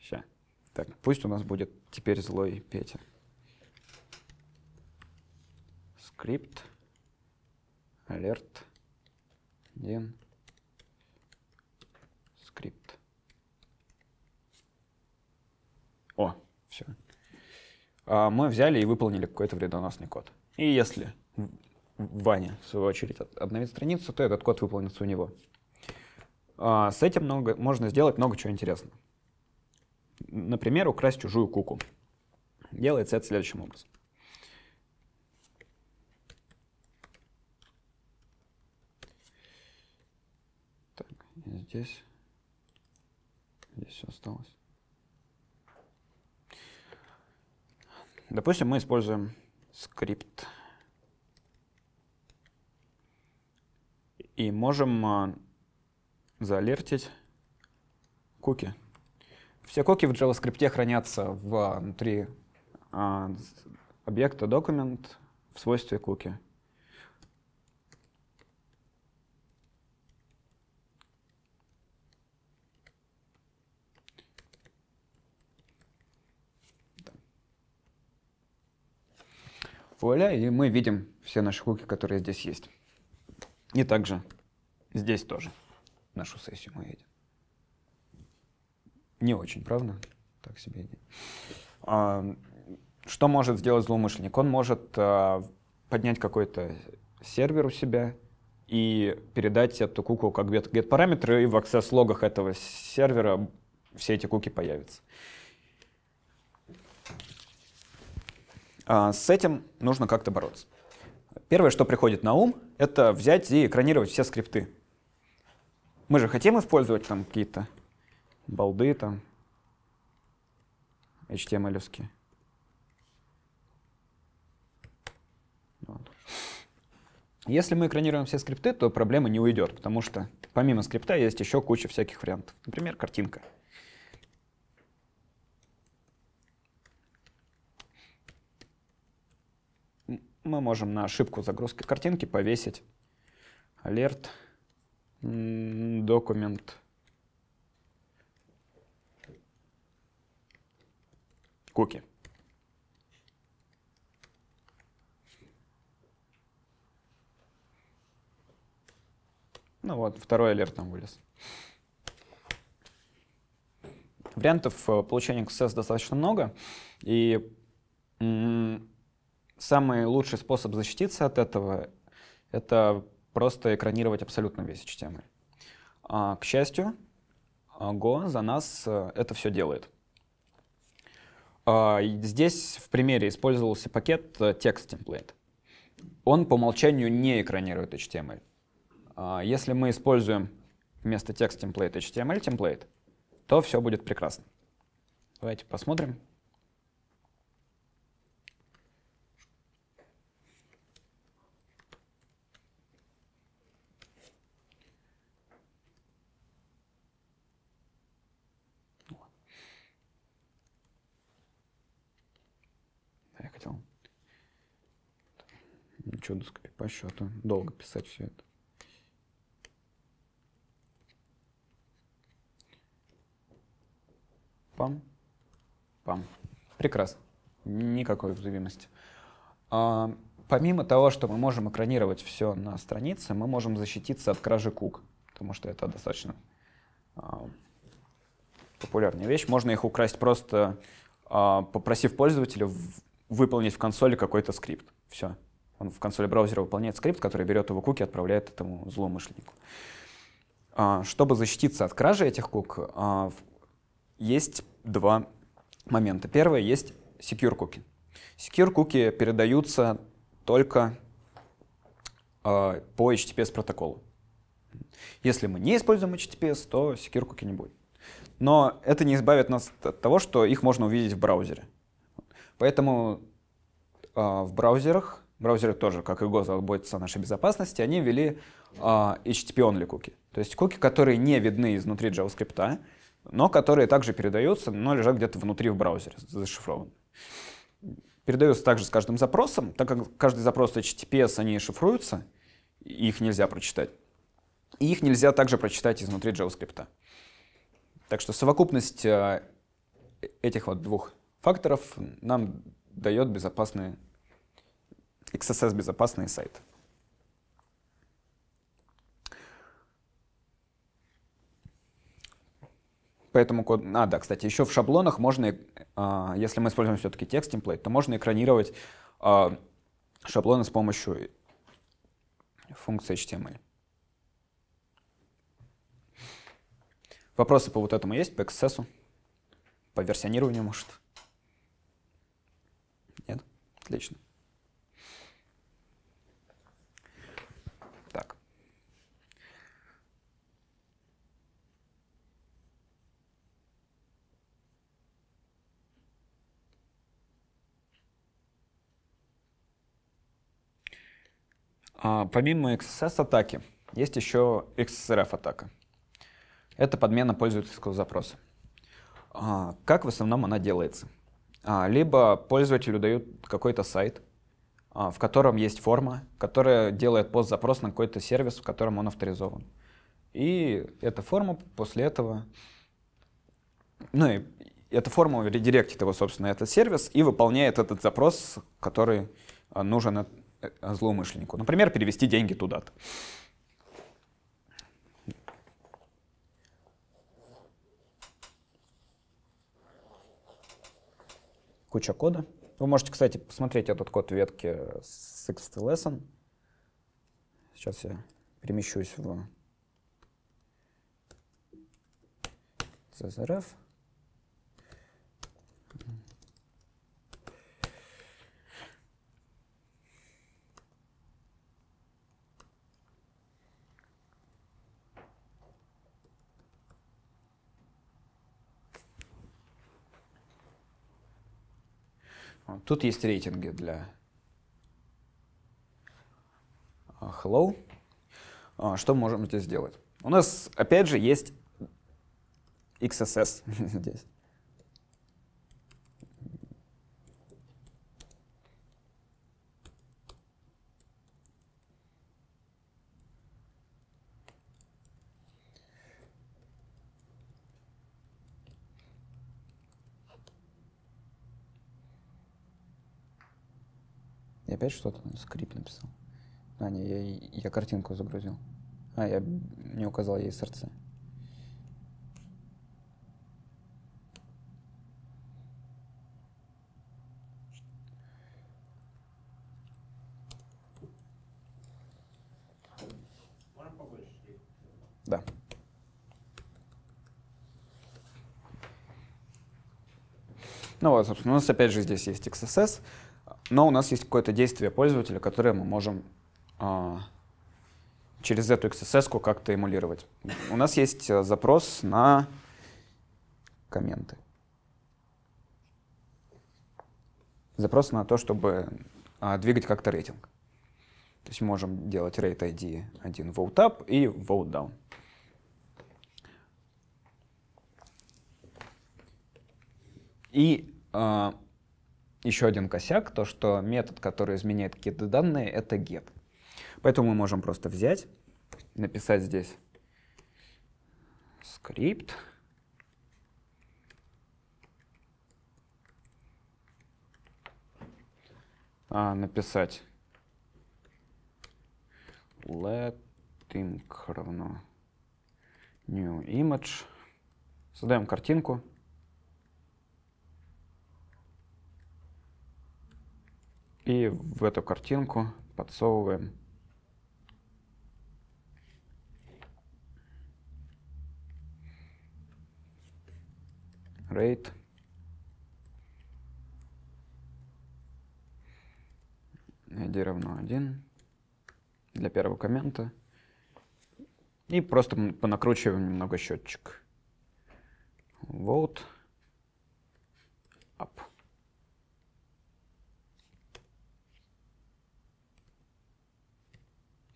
Ща. Так, пусть у нас будет теперь злой Петя. Скрипт. Алерт. Дин. Скрипт. О, все. А, мы взяли и выполнили какой-то вредоносный код. И если Ваня, в свою очередь, обновит страницу, то этот код выполнится у него. А, с этим много, можно сделать много чего интересного. Например, украсть чужую куку. Делается это следующим образом. Так, здесь, здесь все осталось. Допустим, мы используем скрипт. И можем а, заалертить куки. Все куки в JavaScript хранятся внутри а, объекта document в свойстве куки. Вуаля, и мы видим все наши куки, которые здесь есть. И также здесь тоже нашу сессию мы едем. Не очень, правда? Так себе идея. А, что может сделать злоумышленник? Он может а, поднять какой-то сервер у себя и передать эту куку как get-параметры, и в access-логах этого сервера все эти куки появятся. А, с этим нужно как-то бороться. Первое, что приходит на ум, это взять и экранировать все скрипты, мы же хотим использовать там какие-то балды там, HTML. -овские. Если мы экранируем все скрипты, то проблема не уйдет, потому что помимо скрипта есть еще куча всяких вариантов. Например, картинка. Мы можем на ошибку загрузки картинки повесить алерт документ. Куки. Ну вот, второй алерт там вылез. Вариантов э, получения XS достаточно много, и самый лучший способ защититься от этого — это просто экранировать абсолютно весь HTML. Эм а, к счастью, Go за нас э, это все делает. А, здесь в примере использовался пакет text э, template. Он по умолчанию не экранирует HTML. Эм а, если мы используем вместо text template HTML template, то все будет прекрасно. Давайте посмотрим. чудо по счету. Долго писать все это. Пам. Пам. Прекрасно. Никакой уязвимости. А, помимо того, что мы можем экранировать все на странице, мы можем защититься от кражи кук, потому что это достаточно а, популярная вещь. Можно их украсть просто а, попросив пользователя в, выполнить в консоли какой-то скрипт. Все. Он в консоли браузера выполняет скрипт, который берет его куки и отправляет этому злоумышленнику. А, чтобы защититься от кражи этих кук, а, есть два момента. Первое есть secure куки. Secure куки передаются только а, по HTTPS протоколу. Если мы не используем HTTPS, то secure куки не будет. Но это не избавит нас от того, что их можно увидеть в браузере. Поэтому в браузерах браузеры тоже, как и Google, заботятся о нашей безопасности, они ввели э, а, HTTP-only куки. То есть куки, которые не видны изнутри JavaScript, но которые также передаются, но лежат где-то внутри в браузере, зашифрованы. Передаются также с каждым запросом, так как каждый запрос HTTPS, они шифруются, и их нельзя прочитать. И их нельзя также прочитать изнутри JavaScript. Так что совокупность э, этих вот двух факторов нам дает безопасные XSS безопасные сайты. Поэтому код... А, да, кстати, еще в шаблонах можно, а, если мы используем все-таки текст темплейт, то можно экранировать э, шаблоны с помощью функции HTML. Вопросы по вот этому есть, по эксцессу? По версионированию, может? Нет? Отлично. А, помимо XSS-атаки, есть еще XSRF-атака. Это подмена пользовательского запроса. А, как в основном она делается? А, либо пользователю дают какой-то сайт, в котором есть форма, которая делает пост-запрос на какой-то сервис, в котором он авторизован. И эта форма после этого... Ну и эта форма редиректит его, собственно, этот сервис и выполняет этот запрос, который нужен Э, злоумышленнику. Например, перевести деньги туда-то. Куча кода. Вы можете, кстати, посмотреть этот код ветки ветке с XTLesson. Сейчас я перемещусь в CSRF. Тут есть рейтинги для а, Hello. А, что мы можем здесь сделать? У нас, опять же, есть XSS здесь. Я опять что-то скрипт написал. А, не, я, я картинку загрузил. А, я не указал ей сердце. Да. Ну вот, собственно, у нас опять же здесь есть XSS но у нас есть какое-то действие пользователя, которое мы можем а, через эту XSS как-то эмулировать. У нас есть э, запрос на комменты. Запрос на то, чтобы а, двигать как-то рейтинг. То есть можем делать rate ID 1 vote up и vote down. И а, еще один косяк, то что метод, который изменяет какие-то данные, это get. Поэтому мы можем просто взять, написать здесь скрипт, а, написать letting равно new image, создаем картинку, И в эту картинку подсовываем rate id равно 1 для первого коммента. И просто понакручиваем немного счетчик. Вот.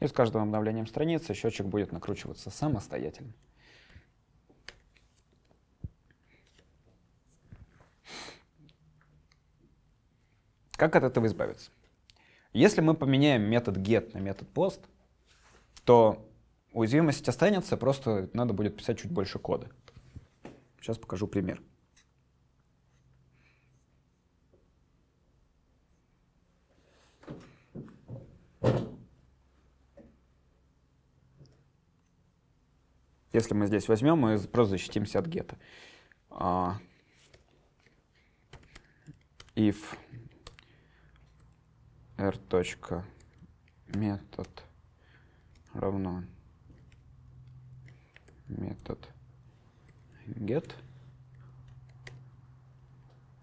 И с каждым обновлением страницы счетчик будет накручиваться самостоятельно. Как от этого избавиться? Если мы поменяем метод get на метод post, то уязвимость останется, просто надо будет писать чуть больше кода. Сейчас покажу пример. Если мы здесь возьмем, мы просто защитимся от гетто. А, if r. метод равно метод get,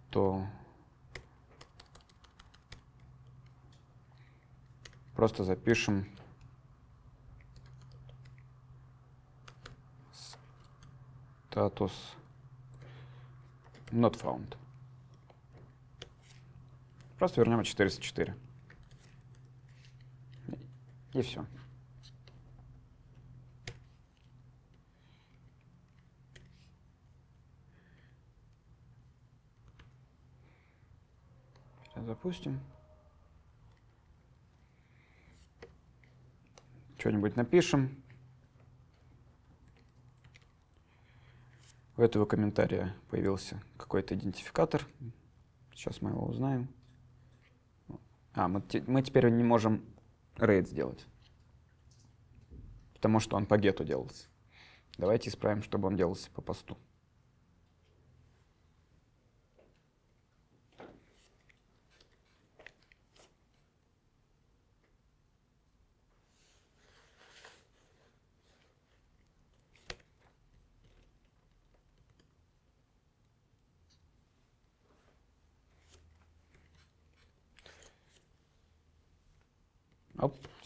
то просто запишем status not found. Просто вернем 404. И все. Запустим. Что-нибудь напишем. У этого комментария появился какой-то идентификатор. Сейчас мы его узнаем. А, мы, мы теперь не можем рейд сделать, потому что он по гету делался. Давайте исправим, чтобы он делался по посту.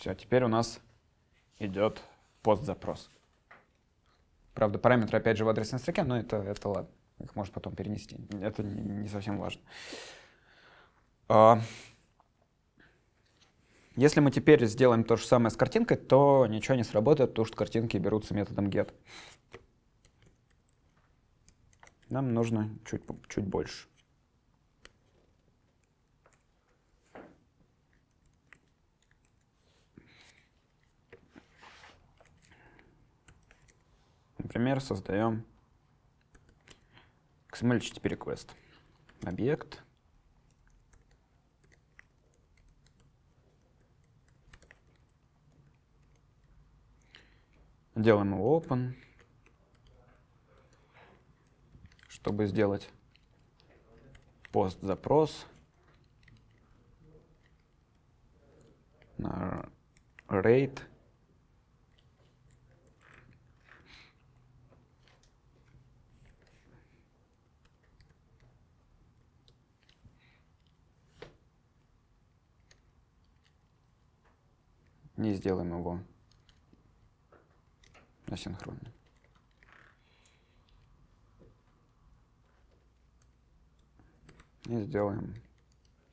Все, а теперь у нас идет пост-запрос. Правда, параметры опять же в адресной строке, но это, это ладно. Их можно потом перенести. Это не совсем важно. А, если мы теперь сделаем то же самое с картинкой, то ничего не сработает, потому что картинки берутся методом get. Нам нужно чуть, чуть больше. Например, создаем XML HTTP request. Объект. Делаем его open. Чтобы сделать пост-запрос на rate не сделаем его асинхронным. И сделаем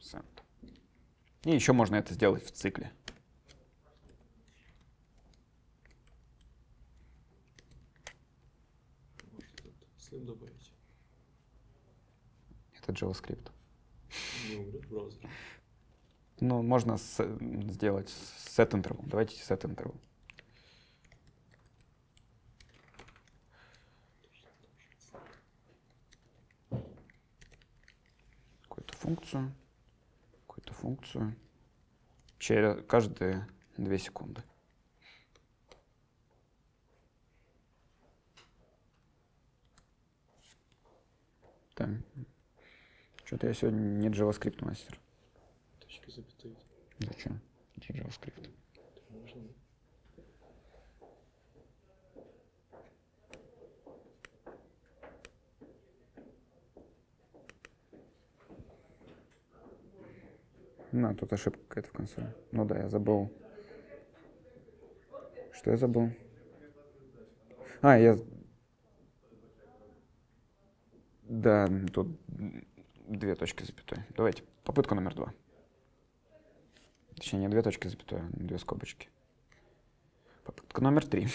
send. И еще можно это сделать в цикле. добавить. Это JavaScript. Не браузер ну, можно с, сделать set interval. Давайте set interval. Какую-то функцию, какую-то функцию через каждые 2 секунды. Там. Что-то я сегодня не JavaScript мастер без запятой. Зачем? Это JavaScript. Можно. На, тут ошибка какая-то в конце. Ну да, я забыл. Что я забыл? А, я... Да, тут две точки запятой. Давайте, попытка номер два. Точнее, не две точки запятой, а две скобочки. Попытка номер три.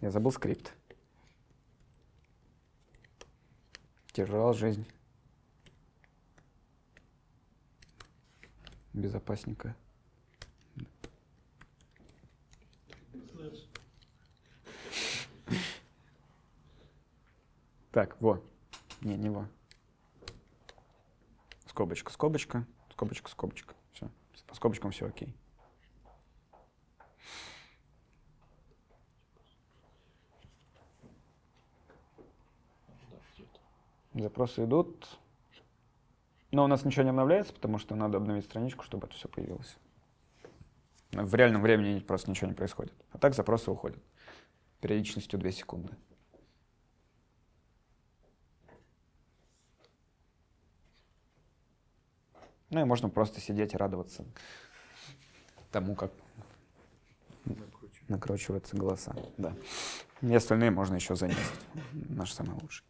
Я забыл скрипт. Держал жизнь. Безопасника. Так, во. Не, не во скобочка, скобочка, скобочка, скобочка. Все. По скобочкам все окей. Запросы идут. Но у нас ничего не обновляется, потому что надо обновить страничку, чтобы это все появилось. В реальном времени просто ничего не происходит. А так запросы уходят периодичностью 2 секунды. Ну и можно просто сидеть и радоваться тому, как накручиваются, накручиваются голоса. Да. И остальные можно еще занять. Наш самый лучший.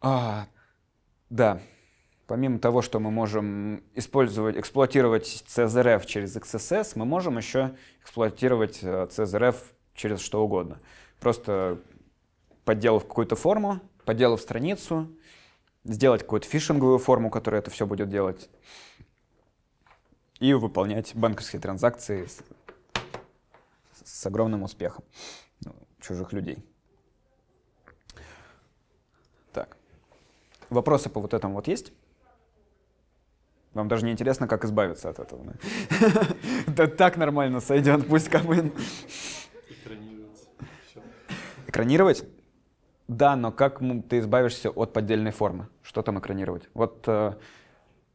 А, да. Помимо того, что мы можем использовать, эксплуатировать CSRF через XSS, мы можем еще эксплуатировать CSRF э, через что угодно. Просто подделав какую-то форму, подделав страницу сделать какую-то фишинговую форму, которая это все будет делать, и выполнять банковские транзакции с, с огромным успехом ну, чужих людей. Так. Вопросы по вот этому вот есть? Вам даже не интересно, как избавиться от этого. Да так нормально сойдет, пусть кому Экранировать. Экранировать? Да, но как ты избавишься от поддельной формы? Что там экранировать? Вот э,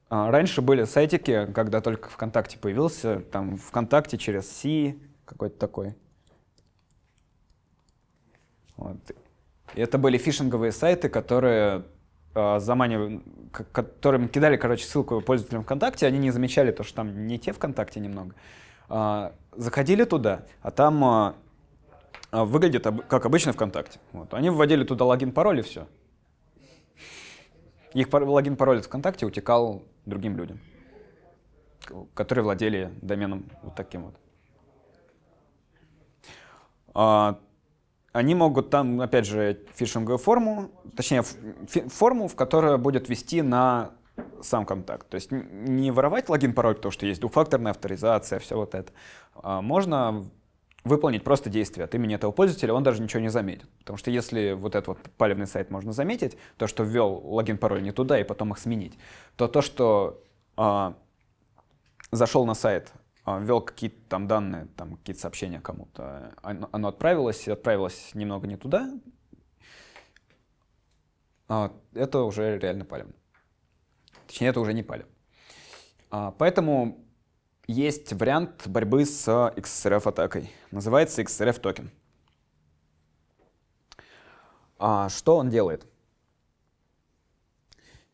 а, раньше были сайтики, когда только ВКонтакте появился, там ВКонтакте через C какой-то такой. Вот. И это были фишинговые сайты, которые э, а, заманивали, которым кидали, короче, ссылку пользователям ВКонтакте, они не замечали то, что там не те ВКонтакте немного. Э, заходили туда, а там а, выглядит как обычно ВКонтакте. Вот. Они вводили туда логин, пароль и все. Их логин, пароль от ВКонтакте утекал другим людям, которые владели доменом вот таким вот. А, они могут там, опять же, фишинговую форму, точнее, форму, в которую будет вести на сам контакт. То есть не воровать логин, пароль, потому что есть двухфакторная авторизация, все вот это. А можно выполнить просто действие от имени этого пользователя, он даже ничего не заметит. Потому что если вот этот вот палевный сайт можно заметить, то, что ввел логин, пароль не туда и потом их сменить, то то, что э, зашел на сайт, э, ввел какие-то там данные, там какие-то сообщения кому-то, оно, оно отправилось, отправилось немного не туда, э, это уже реально палевно. Точнее, это уже не палевно. Э, поэтому есть вариант борьбы с XRF-атакой. Называется XRF-токен. А что он делает?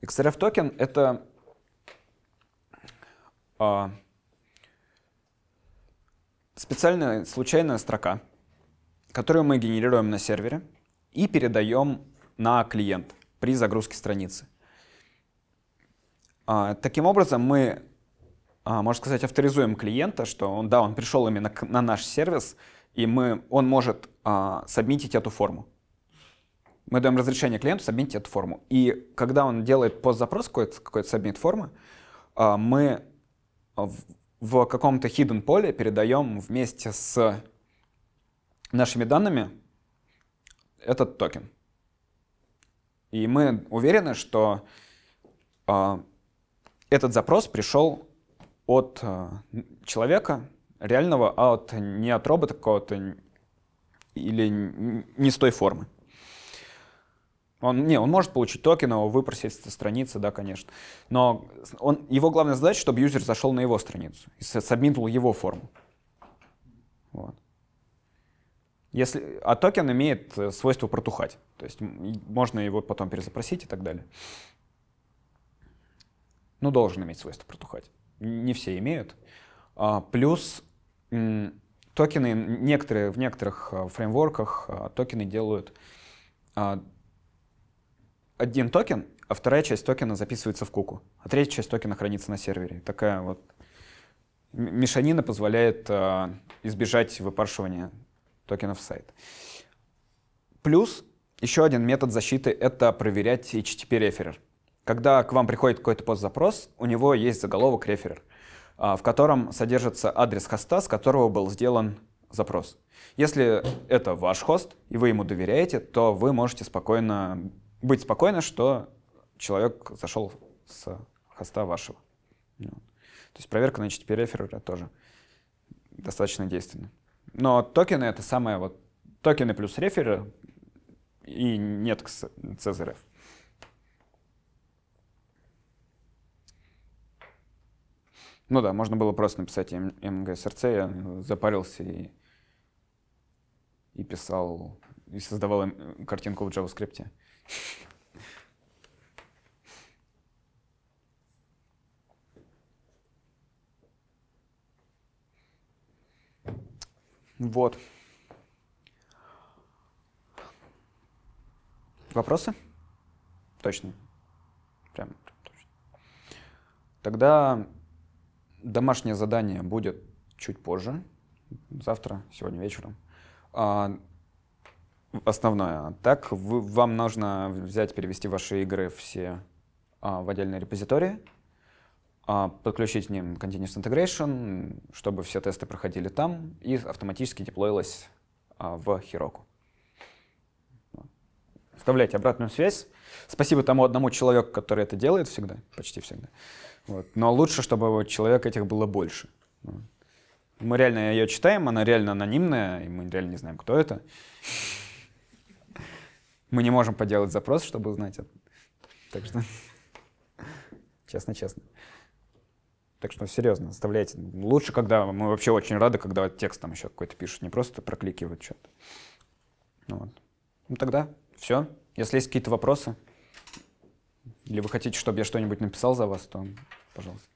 XRF-токен — это а, специальная случайная строка, которую мы генерируем на сервере и передаем на клиент при загрузке страницы. А, таким образом, мы а, можно сказать, авторизуем клиента, что он, да, он пришел именно к, на наш сервис, и мы, он может а, сабмитить эту форму. Мы даем разрешение клиенту сабмитить эту форму. И когда он делает постзапрос какой-то, какой-то сабмит формы, а, мы в, в каком-то hidden поле передаем вместе с нашими данными этот токен. И мы уверены, что а, этот запрос пришел от э, человека реального, а от, не от робота какого-то или не с той формы. Он, не, он может получить токен, его выпросить со страницы, да, конечно. Но он, его главная задача, чтобы юзер зашел на его страницу и сабмитнул его форму. Вот. Если, а токен имеет э, свойство протухать. То есть можно его потом перезапросить и так далее. Ну, должен иметь свойство протухать не все имеют. А, плюс токены некоторые, в некоторых а, фреймворках а, токены делают один токен, а вторая часть токена записывается в куку, а третья часть токена хранится на сервере. Такая вот мешанина позволяет избежать выпаршивания токенов в сайт. Плюс еще один метод защиты — это проверять HTTP-реферер. Когда к вам приходит какой-то пост у него есть заголовок реферер, а, в котором содержится адрес хоста, с которого был сделан запрос. Если это ваш хост, и вы ему доверяете, то вы можете спокойно быть спокойны, что человек зашел с хоста вашего. Ну, то есть проверка на HTTP реферера тоже достаточно действенна. Но токены — это самое вот... Токены плюс реферы и нет CZRF. Ну да, можно было просто написать МГСРЦ, я запарился и, и писал, и создавал э, картинку в JavaScript. Вот. Вопросы? Точно. Прям, прям точно. Тогда Домашнее задание будет чуть позже, завтра, сегодня вечером. А, основное. Так, вы, вам нужно взять, перевести ваши игры все а, в отдельные репозитории, а, подключить к ним Continuous Integration, чтобы все тесты проходили там, и автоматически деплоилось а, в Heroku. Вставляйте обратную связь. Спасибо тому одному человеку, который это делает всегда, почти всегда. Вот. Но лучше, чтобы вот человек этих было больше. Мы реально ее читаем, она реально анонимная, и мы реально не знаем, кто это. Мы не можем поделать запрос, чтобы узнать это. Так что, честно-честно. Так что серьезно, оставляйте. Лучше, когда мы вообще очень рады, когда текст там еще какой-то пишут, не просто прокликивают что-то. Ну, вот. ну тогда все. Если есть какие-то вопросы, или вы хотите, чтобы я что-нибудь написал за вас, то пожалуйста.